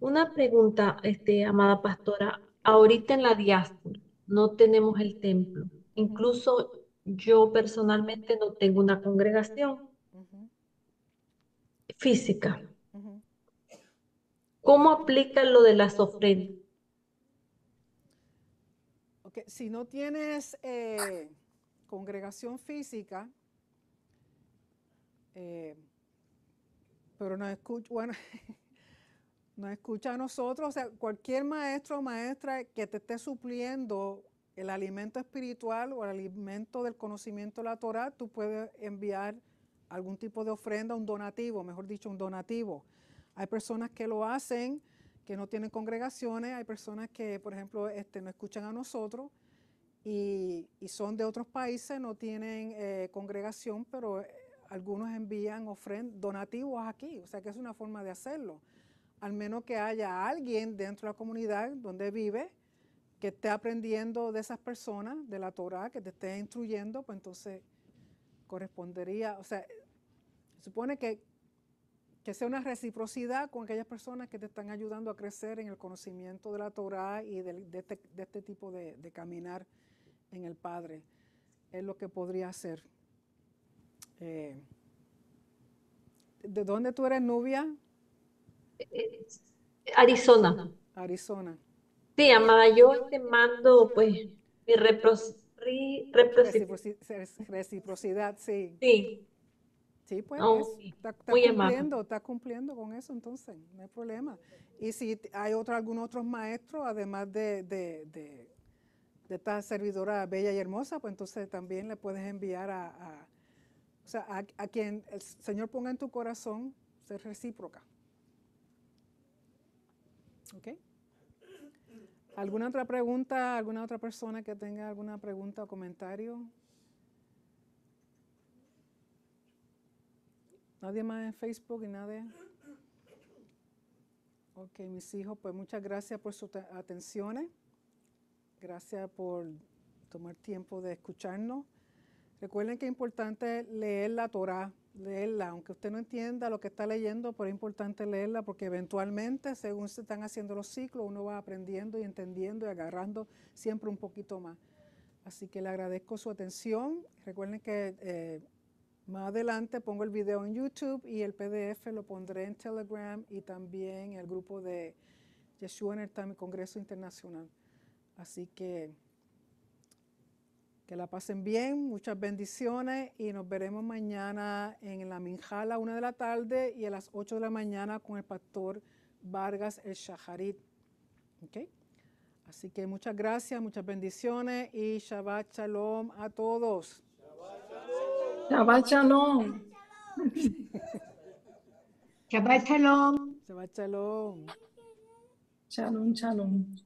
Una pregunta, este, amada pastora. Ahorita en la diáspora no tenemos el templo. Incluso yo personalmente no tengo una congregación física. ¿Cómo aplica lo de las ofrendas? Si no tienes eh, congregación física, eh, pero no escucha, bueno, nos escucha a nosotros, o sea, cualquier maestro o maestra que te esté supliendo el alimento espiritual o el alimento del conocimiento de la Torah, tú puedes enviar algún tipo de ofrenda, un donativo, mejor dicho, un donativo. Hay personas que lo hacen, que no tienen congregaciones, hay personas que, por ejemplo, este, no escuchan a nosotros y, son de otros países, no tienen eh, congregación, pero algunos envían ofrecen donativos aquí, o sea que es una forma de hacerlo. Al menos que haya alguien dentro de la comunidad donde vive que esté aprendiendo de esas personas, de la Torah, que te esté instruyendo, pues entonces correspondería, o sea, supone que, sea una reciprocidad con aquellas personas que te están ayudando a crecer en el conocimiento de la Torah y este, de, este, tipo de, de caminar en el Padre. Es lo que podría hacer. Eh, ¿De dónde tú eres, Nubia? Eh, Arizona. Arizona. Sí, amada, yo te mando pues mi reciprocidad. sí. Sí. Sí, pues está, cumpliendo, está cumpliendo con eso, entonces, no hay problema. Y si hay otro, algún otro maestro, además de, esta servidora bella y hermosa, pues entonces también le puedes enviar a o sea, a, quien el Señor ponga en tu corazón, ser recíproca. ¿Ok? ¿Alguna otra pregunta? ¿Alguna otra persona que tenga alguna pregunta o comentario? ¿Nadie más en Facebook y nadie? Ok, mis hijos, pues muchas gracias por sus atenciones. Gracias por tomar tiempo de escucharnos. Recuerden que es importante leer la Torah, leerla, aunque usted no entienda lo que está leyendo, pero es importante leerla porque eventualmente, según se están haciendo los ciclos, uno va aprendiendo y entendiendo y agarrando siempre un poquito más. Así que le agradezco su atención. Recuerden que eh, más adelante pongo el video en YouTube y el PDF lo pondré en Telegram y también en el grupo de Yeshua en el Congreso Internacional. Así que que la pasen bien, muchas bendiciones y nos veremos mañana en la minhala a una de la tarde y a las 8 de la mañana con el pastor Vargas el Shaharit. Así que muchas gracias, muchas bendiciones y Shabbat Shalom a todos. Shabbat Shalom. Shabbat Shalom. Shabbat Shalom. Shalom, shalom.